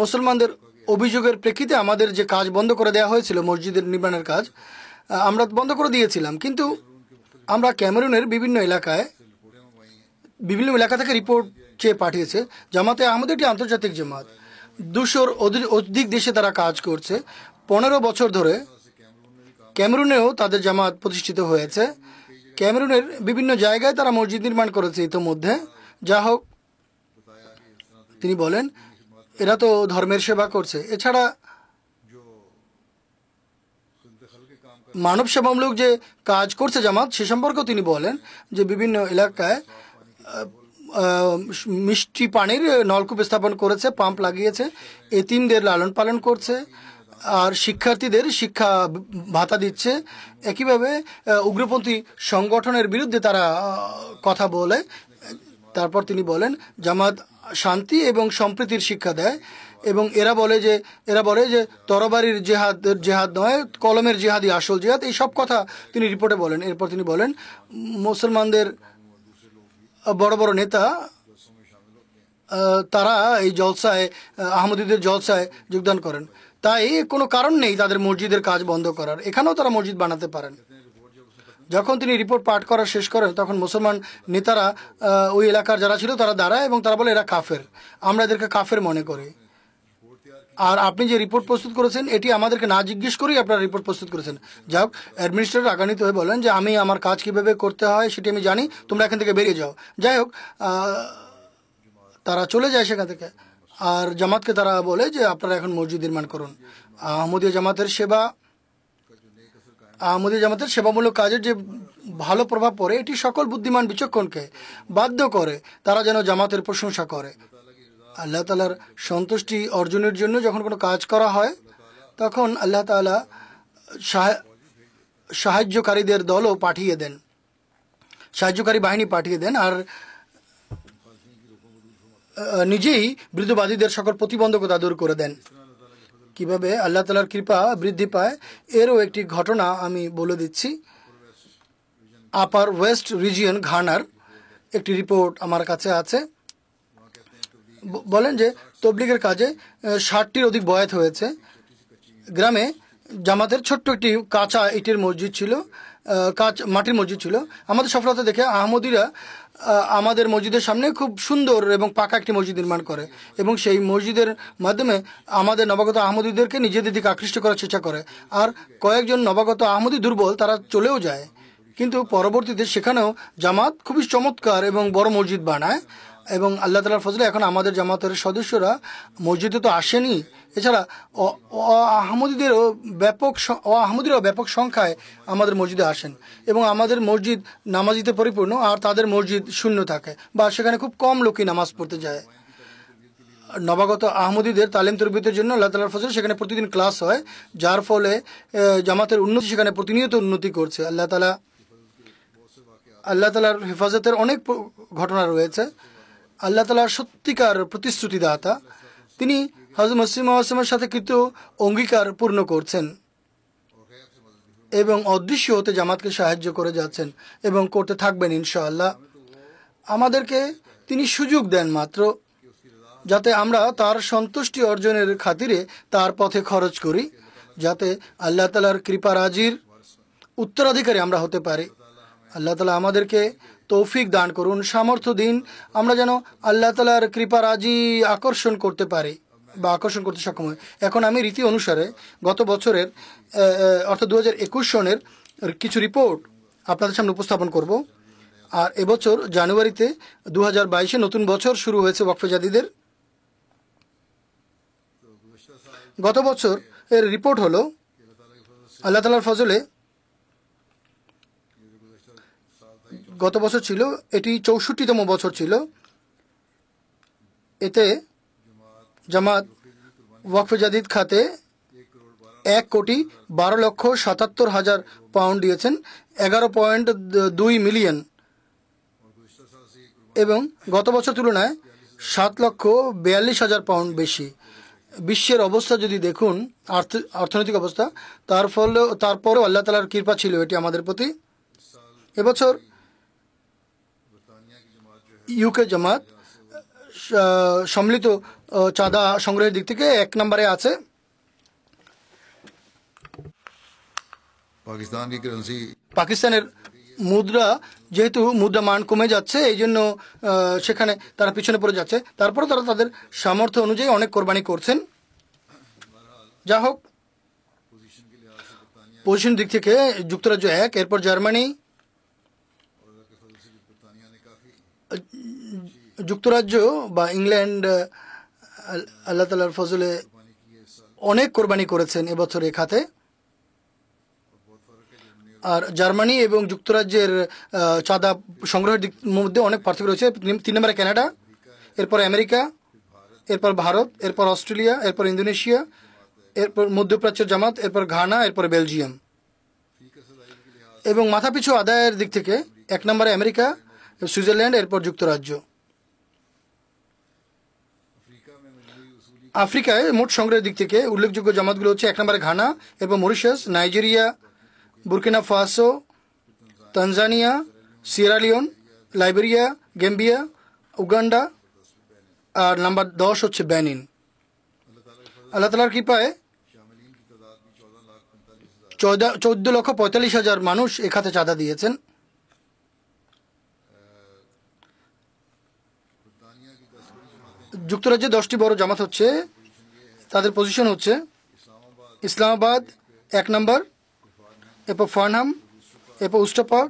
মুসলমানদের অভিযোগের প্রেক্ষিতে আমাদের যে কাজ বন্ধ করে দেওয়া হয়েছিল মসজিদের নির্মাণের কাজ আমরা বন্ধ করে দিয়েছিলাম কিন্তু আমরা ক্যামেরুনের বিভিন্ন এলাকায় বিভিন্ন এলাকা থেকে রিপোর্ট চেয়ে পাঠিয়েছে জামাতে আমাদের একটি আন্তর্জাতিক জামাত দুশোর অধিক দেশে তারা কাজ করছে পনেরো বছর ধরে ক্যামেরুনেও তাদের জামাত প্রতিষ্ঠিত হয়েছে ক্যামেরুনের বিভিন্ন জায়গায় তারা মসজিদ নির্মাণ করেছে ইতোমধ্যে যা হোক তিনি বলেন এরা তো ধর্মের সেবা করছে এছাড়া মানব সেবামূলক যে কাজ করছে জামাত সে সম্পর্কেও তিনি বলেন যে বিভিন্ন এলাকায় মিষ্টি পানির নলকূপ স্থাপন করেছে পাম্প লাগিয়েছে এতিমদের লালন পালন করছে আর শিক্ষার্থীদের শিক্ষা ভাতা দিচ্ছে একইভাবে উগ্রপন্থী সংগঠনের বিরুদ্ধে তারা কথা বলে তারপর তিনি বলেন জামাত শান্তি এবং সম্প্রীতির শিক্ষা দেয় এবং এরা বলে যে এরা বলে যে তরবারির জেহাদ জেহাদ নয় কলমের জেহাদি আসল জেহাদ এই সব কথা তিনি রিপোর্টে বলেন এরপর তিনি বলেন মুসলমানদের বড় বড় নেতা তারা এই জলসায় আহমদীদের জলসায় যোগদান করেন তাই কোনো কারণ নেই তাদের মসজিদের কাজ বন্ধ করার এখানেও তারা মসজিদ বানাতে পারেন যখন তিনি রিপোর্ট পাঠ করা শেষ করে তখন মুসলমান নেতারা ওই এলাকার যারা ছিল তারা দাঁড়ায় এবং তারা বলে এরা কাফের আমরা এদেরকে কাফের মনে করি আর আপনি যে রিপোর্ট প্রস্তুত করেছেন এটি আমাদেরকে না জিজ্ঞেস করেই আপনারা রিপোর্ট প্রস্তুত করেছেন যাই হোক অ্যাডমিনিস্ট্রেটর আগানিত হয়ে বলেন যে আমি আমার কাজ কীভাবে করতে হয় সেটি আমি জানি তোমরা এখান থেকে বেরিয়ে যাও যাই হোক তারা চলে যায় সেখান থেকে আর জামাতকে তারা বলে যে আপনারা এখন মসজিদ নির্মাণ করুন আহমদীয় জামাতের সেবা মোদি জামাতের সেবামূলক কাজের যে ভালো প্রভাব পড়ে এটি সকল বুদ্ধিমান বিচক্ষণকে বাধ্য করে তারা যেন জামাতের প্রশংসা করে আল্লাহ তালার সন্তুষ্টি অর্জনের জন্য যখন কোনো কাজ করা হয় তখন আল্লাহ তালা সাহায্যকারীদের দলও পাঠিয়ে দেন সাহায্যকারী বাহিনী পাঠিয়ে দেন আর নিজেই বৃদ্ধবাদীদের সকল প্রতিবন্ধকতা দূর করে দেন কিভাবে আল্লাহ তালার কৃপা বৃদ্ধি পায় এরও একটি ঘটনা আমি বলে দিচ্ছি আপার ওয়েস্ট রিজিয়ন ঘানার একটি রিপোর্ট আমার কাছে আছে বলেন যে তবলিগের কাজে ষাটটির অধিক বয়াত হয়েছে গ্রামে জামাতের ছোট্ট একটি কাঁচা ইটের মসজিদ ছিল কাঁচ মাটির মসজিদ ছিল আমাদের সফলতা দেখে আহমদিরা আমাদের মসজিদের সামনে খুব সুন্দর এবং পাকা একটি মসজিদ নির্মাণ করে এবং সেই মসজিদের মাধ্যমে আমাদের নবাগত আহমদীদেরকে নিজেদের দিকে আকৃষ্ট করার চেষ্টা করে আর কয়েকজন নবাগত আহমদি দুর্বল তারা চলেও যায় কিন্তু পরবর্তীতে সেখানেও জামাত খুবই চমৎকার এবং বড় মসজিদ বানায় এবং আল্লাহ তালার ফজলে এখন আমাদের জামাতের সদস্যরা মসজিদে তো আসেনি এছাড়া আহমদীদেরও ব্যাপক ও আহমদিরাও ব্যাপক সংখ্যায় আমাদের মসজিদে আসেন এবং আমাদের মসজিদ নামাজিতে পরিপূর্ণ আর তাদের মসজিদ শূন্য থাকে বা সেখানে খুব কম লোকই নামাজ পড়তে যায় নবাগত আহমদীদের তালিম তরবিতের জন্য আল্লাহ তালার ফজলে সেখানে প্রতিদিন ক্লাস হয় যার ফলে জামাতের উন্নতি সেখানে প্রতিনিয়ত উন্নতি করছে আল্লাহ তালা আল্লাহ তালার হেফাজতের অনেক ঘটনা রয়েছে আল্লাহ তালা সত্যিকার প্রতিশ্রুতিদাতা তিনি হজর মসিমের সাথে কৃত অঙ্গীকার পূর্ণ করছেন এবং অদৃশ্য হতে জামাতকে সাহায্য করে যাচ্ছেন এবং করতে থাকবেন ইনশাআল্লাহ আমাদেরকে তিনি সুযোগ দেন মাত্র যাতে আমরা তার সন্তুষ্টি অর্জনের খাতিরে তার পথে খরচ করি যাতে আল্লাহ তালার কৃপারাজির উত্তরাধিকারী আমরা হতে পারি আল্লাহ তালা আমাদেরকে তৌফিক দান করুন সামর্থ্য দিন আমরা যেন আল্লাহ তালার কৃপা রাজি আকর্ষণ করতে পারি বা আকর্ষণ করতে সক্ষম হয় এখন আমি রীতি অনুসারে গত বছরের অর্থাৎ দু একুশ সনের কিছু রিপোর্ট আপনাদের সামনে উপস্থাপন করব আর এবছর জানুয়ারিতে দু হাজার নতুন বছর শুরু হয়েছে ওয়াকফেজাদিদের গত বছর এর রিপোর্ট হলো আল্লাহ তালার ফজলে গত বছর ছিল এটি চৌষট্টিতম বছর ছিল এতে জামাত ওয়াকফে জাদিদ খাতে এক কোটি বারো লক্ষ সাতাত্তর হাজার পাউন্ড দিয়েছেন এগারো পয়েন্ট দুই মিলিয়ন এবং গত বছর তুলনায় সাত লক্ষ বিয়াল্লিশ হাজার পাউন্ড বেশি বিশ্বের অবস্থা যদি দেখুন অর্থনৈতিক অবস্থা তার ফলে তারপরেও আল্লাহ তালার কৃপা ছিল এটি আমাদের প্রতি এবছর ইউকে জামাত সম্মিলিত চাঁদা সংগ্রহের দিক থেকে এক নম্বরে আছে পাকিস্তানের মুদ্রা যেহেতু মুদ্রা মান কমে যাচ্ছে এই জন্য সেখানে তারা পিছনে পড়ে যাচ্ছে তারপরে তারা তাদের সামর্থ্য অনুযায়ী অনেক কোরবানি করছেন যা হোক পজিশন দিক থেকে যুক্তরাজ্য এক এরপর জার্মানি যুক্তরাজ্য বা ইংল্যান্ড আল্লাহ তালার ফজলে অনেক কোরবানি করেছেন এবছর এ খাতে আর জার্মানি এবং যুক্তরাজ্যের চাঁদা সংগ্রহের দিক মধ্যে অনেক পার্থক্য রয়েছে তিন নম্বরে ক্যানাডা এরপর আমেরিকা এরপর ভারত এরপর অস্ট্রেলিয়া এরপর ইন্দোনেশিয়া এরপর মধ্যপ্রাচ্যের জামাত এরপর ঘানা এরপর বেলজিয়াম এবং মাথাপিছু আদায়ের দিক থেকে এক নম্বরে আমেরিকা সুইজারল্যান্ড এরপর যুক্তরাজ্য আফ্রিকায় মোট সংগ্রহের দিক থেকে উল্লেখযোগ্য জামাতগুলো হচ্ছে এক নম্বরে ঘানা এবং Mauritius Nigeria Burkina Faso Tanzania Sierra Leone Liberia Gambia Uganda আর নাম্বার দশ হচ্ছে ব্যানিন আল্লাহ তালার কৃপায় চৌদ্দ লক্ষ পঁয়তাল্লিশ হাজার মানুষ এখাতে চাঁদা দিয়েছেন যুক্তরাজ্যে দশটি বড় জামাত হচ্ছে তাদের পজিশন হচ্ছে ইসলামাবাদ এক নম্বর এরপর ফার্নহাম এরপর উস্টাপার্ক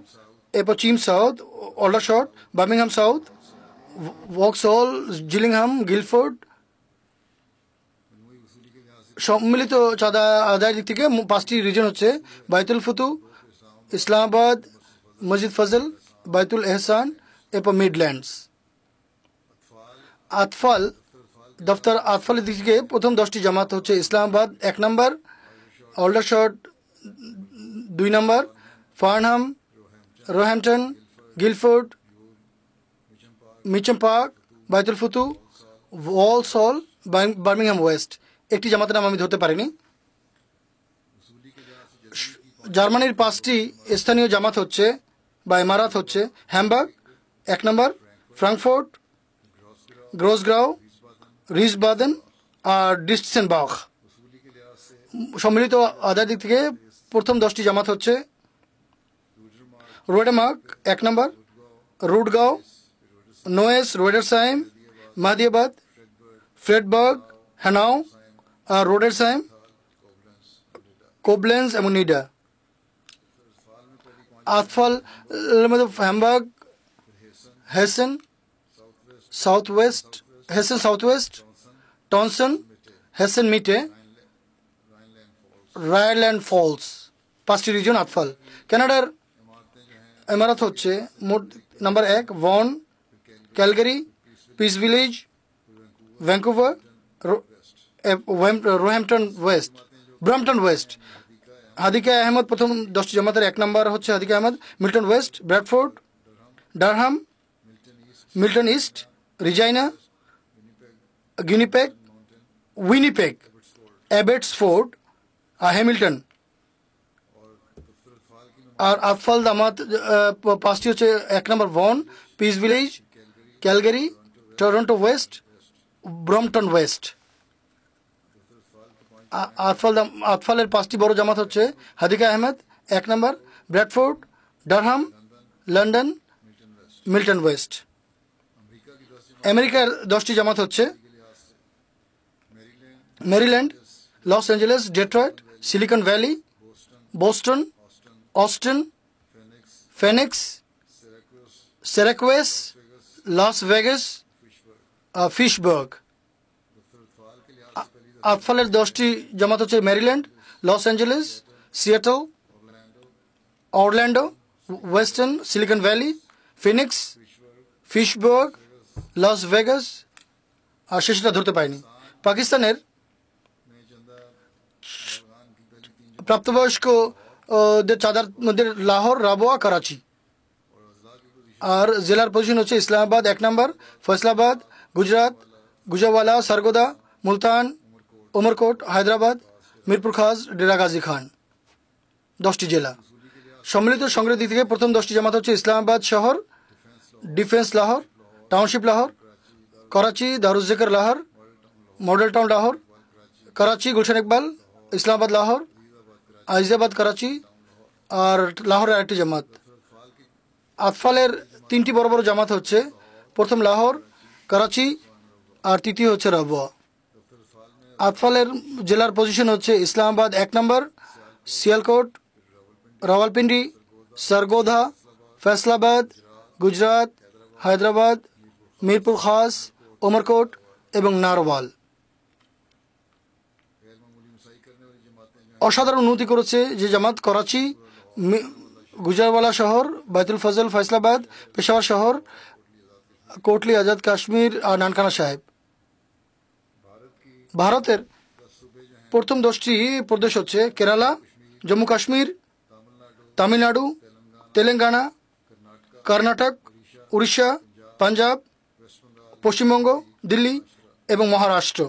এরপর Cheam South Aldershot Birmingham South Walsall Gillingham Guildford সম্মিলিত চাঁদা আদায়ের দিক থেকে পাঁচটি রিজন হচ্ছে বাইতুল ফুতু ইসলামাবাদ মসজিদ ফজল বাইতুল এহসান এরপর মিডল্যান্ডস আতফাল দফতর আতফালের দিকে থেকে প্রথম দশটি জামাত হচ্ছে ইসলামাবাদ এক নম্বর অল্ডারশট দুই নম্বর Farnham Roehampton Guildford Mitcham Park বাইতুল ফুতু ওয়ালসল বার্মিংহাম ওয়েস্ট একটি জামাতের নাম আমি ধরতে পারিনি জার্মানির পাঁচটি স্থানীয় জামাত হচ্ছে বা ইমারাত হচ্ছে হ্যামবার্গ এক নম্বর ফ্রাঙ্কফোর্ট গ্রোসগ্রাও রিসবাদেন আর ডিস্টেনবাখ সম্মিলিত আদায় দিক থেকে প্রথম দশটি জামাত হচ্ছে রোয়েডেমার্ক এক নম্বর রুডগাঁও নোয়েস সাইম মাহাদিয়াবাদ ফ্রেডবার্গ হ্যানাও আর সাইম কোবলেন্স এবং নিডা আতফাল Hamburg Hessen Southwest, Hessen Southwest, Tonson, Hessen Mitte, Rheinland Pfalz পাঁচটি রিজন আতফাল কানাডার ইমারত হচ্ছে মোট নাম্বার এক Vaughan Calgary Peace Village Vancouver Roehampton West Brampton West হাদিকা আহমদ প্রথম দশটি জামাতের এক নম্বর হচ্ছে হাদিকা আহমদ Milton West Bradford Durham Milton East Regina Winnipeg Abbotsford আর হ্যামিল্টন আর আফফাল দামাত পাঁচটি হচ্ছে এক নম্বর Vaughan Peace Village Calgary Toronto West Brampton West আতফাল আতফালের পাঁচটি বড় জামাত হচ্ছে হাদিকা আহমেদ এক নম্বর Bradford Durham London Milton West আমেরিকার দশটি জামাত হচ্ছে Maryland Los Angeles Detroit Silicon Valley Boston Austin Phoenix Syracuse Las Vegas ফিশবার্গ আতফালের দশটি জামাত হচ্ছে Maryland Los Angeles Seattle Orlando Western Silicon Valley Phoenix ফিশবার্গ লাস ভেগাস আর শেষটা ধরতে পারেনি পাকিস্তানের প্রাপ্তবয়স্ক চাঁদার মধ্যে লাহোর রাবোয়া করাচি আর জেলার পজিশন হচ্ছে ইসলামাবাদ এক নম্বর ফয়সলাবাদ গুজরাত গুজাওয়ালা সারগোদা মুলতান উমরকোট হায়দ্রাবাদ মিরপুর খাস ডেরা গাজী খান দশটি জেলা সম্মিলিত সংগ্রহের দিক থেকে প্রথম দশটি জামাত হচ্ছে ইসলামাবাদ শহর ডিফেন্স লাহোর টাউনশিপ লাহোর করাচি दारुजिक्र লাহোর মডেল টাউন লাহোর করাচি গুলশন ইকবাল ইসলামাবাদ লাহোর আইজাবাদ করাচি আর লাহোরের আরেকটি জামাত আতফালের তিনটি বড় বড় জামাত হচ্ছে প্রথম লাহোর করাচি আর তৃতীয় হচ্ছে রাবুয়া আতফালের জেলার পজিশন হচ্ছে ইসলামাবাদ এক নম্বর সিয়ালকোট রাওয়ালপিন্ডি সারগোধা ফেসলাবাদ গুজরাট হায়দ্রাবাদ মিরপুর খাস ওমরকোট এবং নারওয়াল অসাধারণ উন্নতি করেছে যে জামাত করাচি গুজারওয়ালা শহর বাইতুল ফজল ফয়সলাবাদ পেশাওয়ার শহর কোটলি আজাদ কাশ্মীর আর নানকানা সাহেব ভারতের প্রথম দশটি প্রদেশ হচ্ছে কেরালা জম্মু কাশ্মীর তামিলনাড়ু তেলেঙ্গানা কর্ণাটক উড়িষ্যা পাঞ্জাব পশ্চিমবঙ্গ দিল্লি এবং মহারাষ্ট্র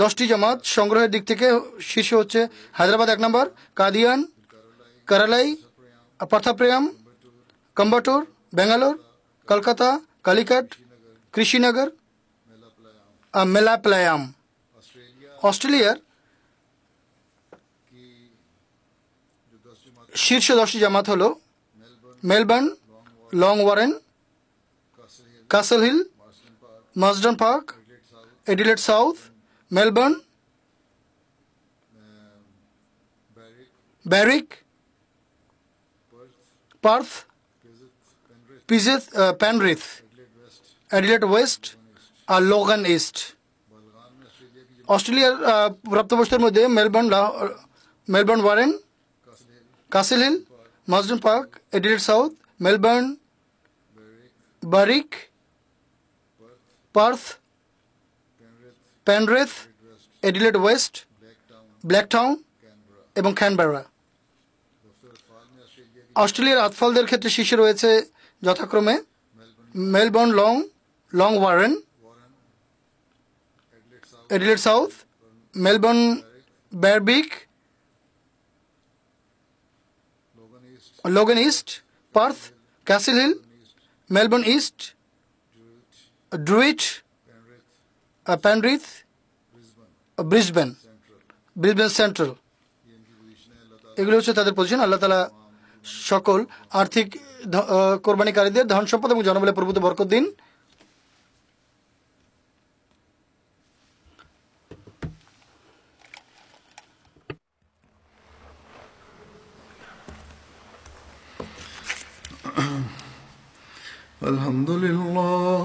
দশটি জামাত সংগ্রহের দিক থেকে শীর্ষ হচ্ছে হায়দ্রাবাদ এক নম্বর কাদিয়ান কারালাই পার্থাপ্রেয়াম কম্বাটোর ব্যাঙ্গালোর কলকাতা কালিকাট কৃষিনগর মেলাপ্লায়াম অস্ট্রেলিয়ার শীর্ষ দশটি জামাত হল Melbourne Long Warren Castle Hill, Marsden Park, Adelaide South, Melbourne, Berwick, Perth, Pizeth, uh, Penrith, Adelaide West, और लोगन ईस्ट ऑस्ट्रेलिया रप्तबस्तर मध्ये Melbourne Melbourne Warren Castle Hill Marsden Park Adelaide South Melbourne Berwick Perth Penrith Adelaide West Blacktown এবং Canberra অস্ট্রেলিয়ার আতফলদের ক্ষেত্রে শীর্ষে রয়েছে যথাক্রমে Melbourne Long Long Warren Adelaide South Melbourne Berwick Logan East Perth Castle Hill Melbourne East Druid, uh, Penrith, uh, Brisbane, Brisbane Central এগুলো হচ্ছে তাদের পজিশন আল্লাহ তালা সকল আর্থিক কোরবানিকারীদের ধন সম্পদ এবং জনবলে প্রভূত বরকত দিন
الحمد [clears throat] لله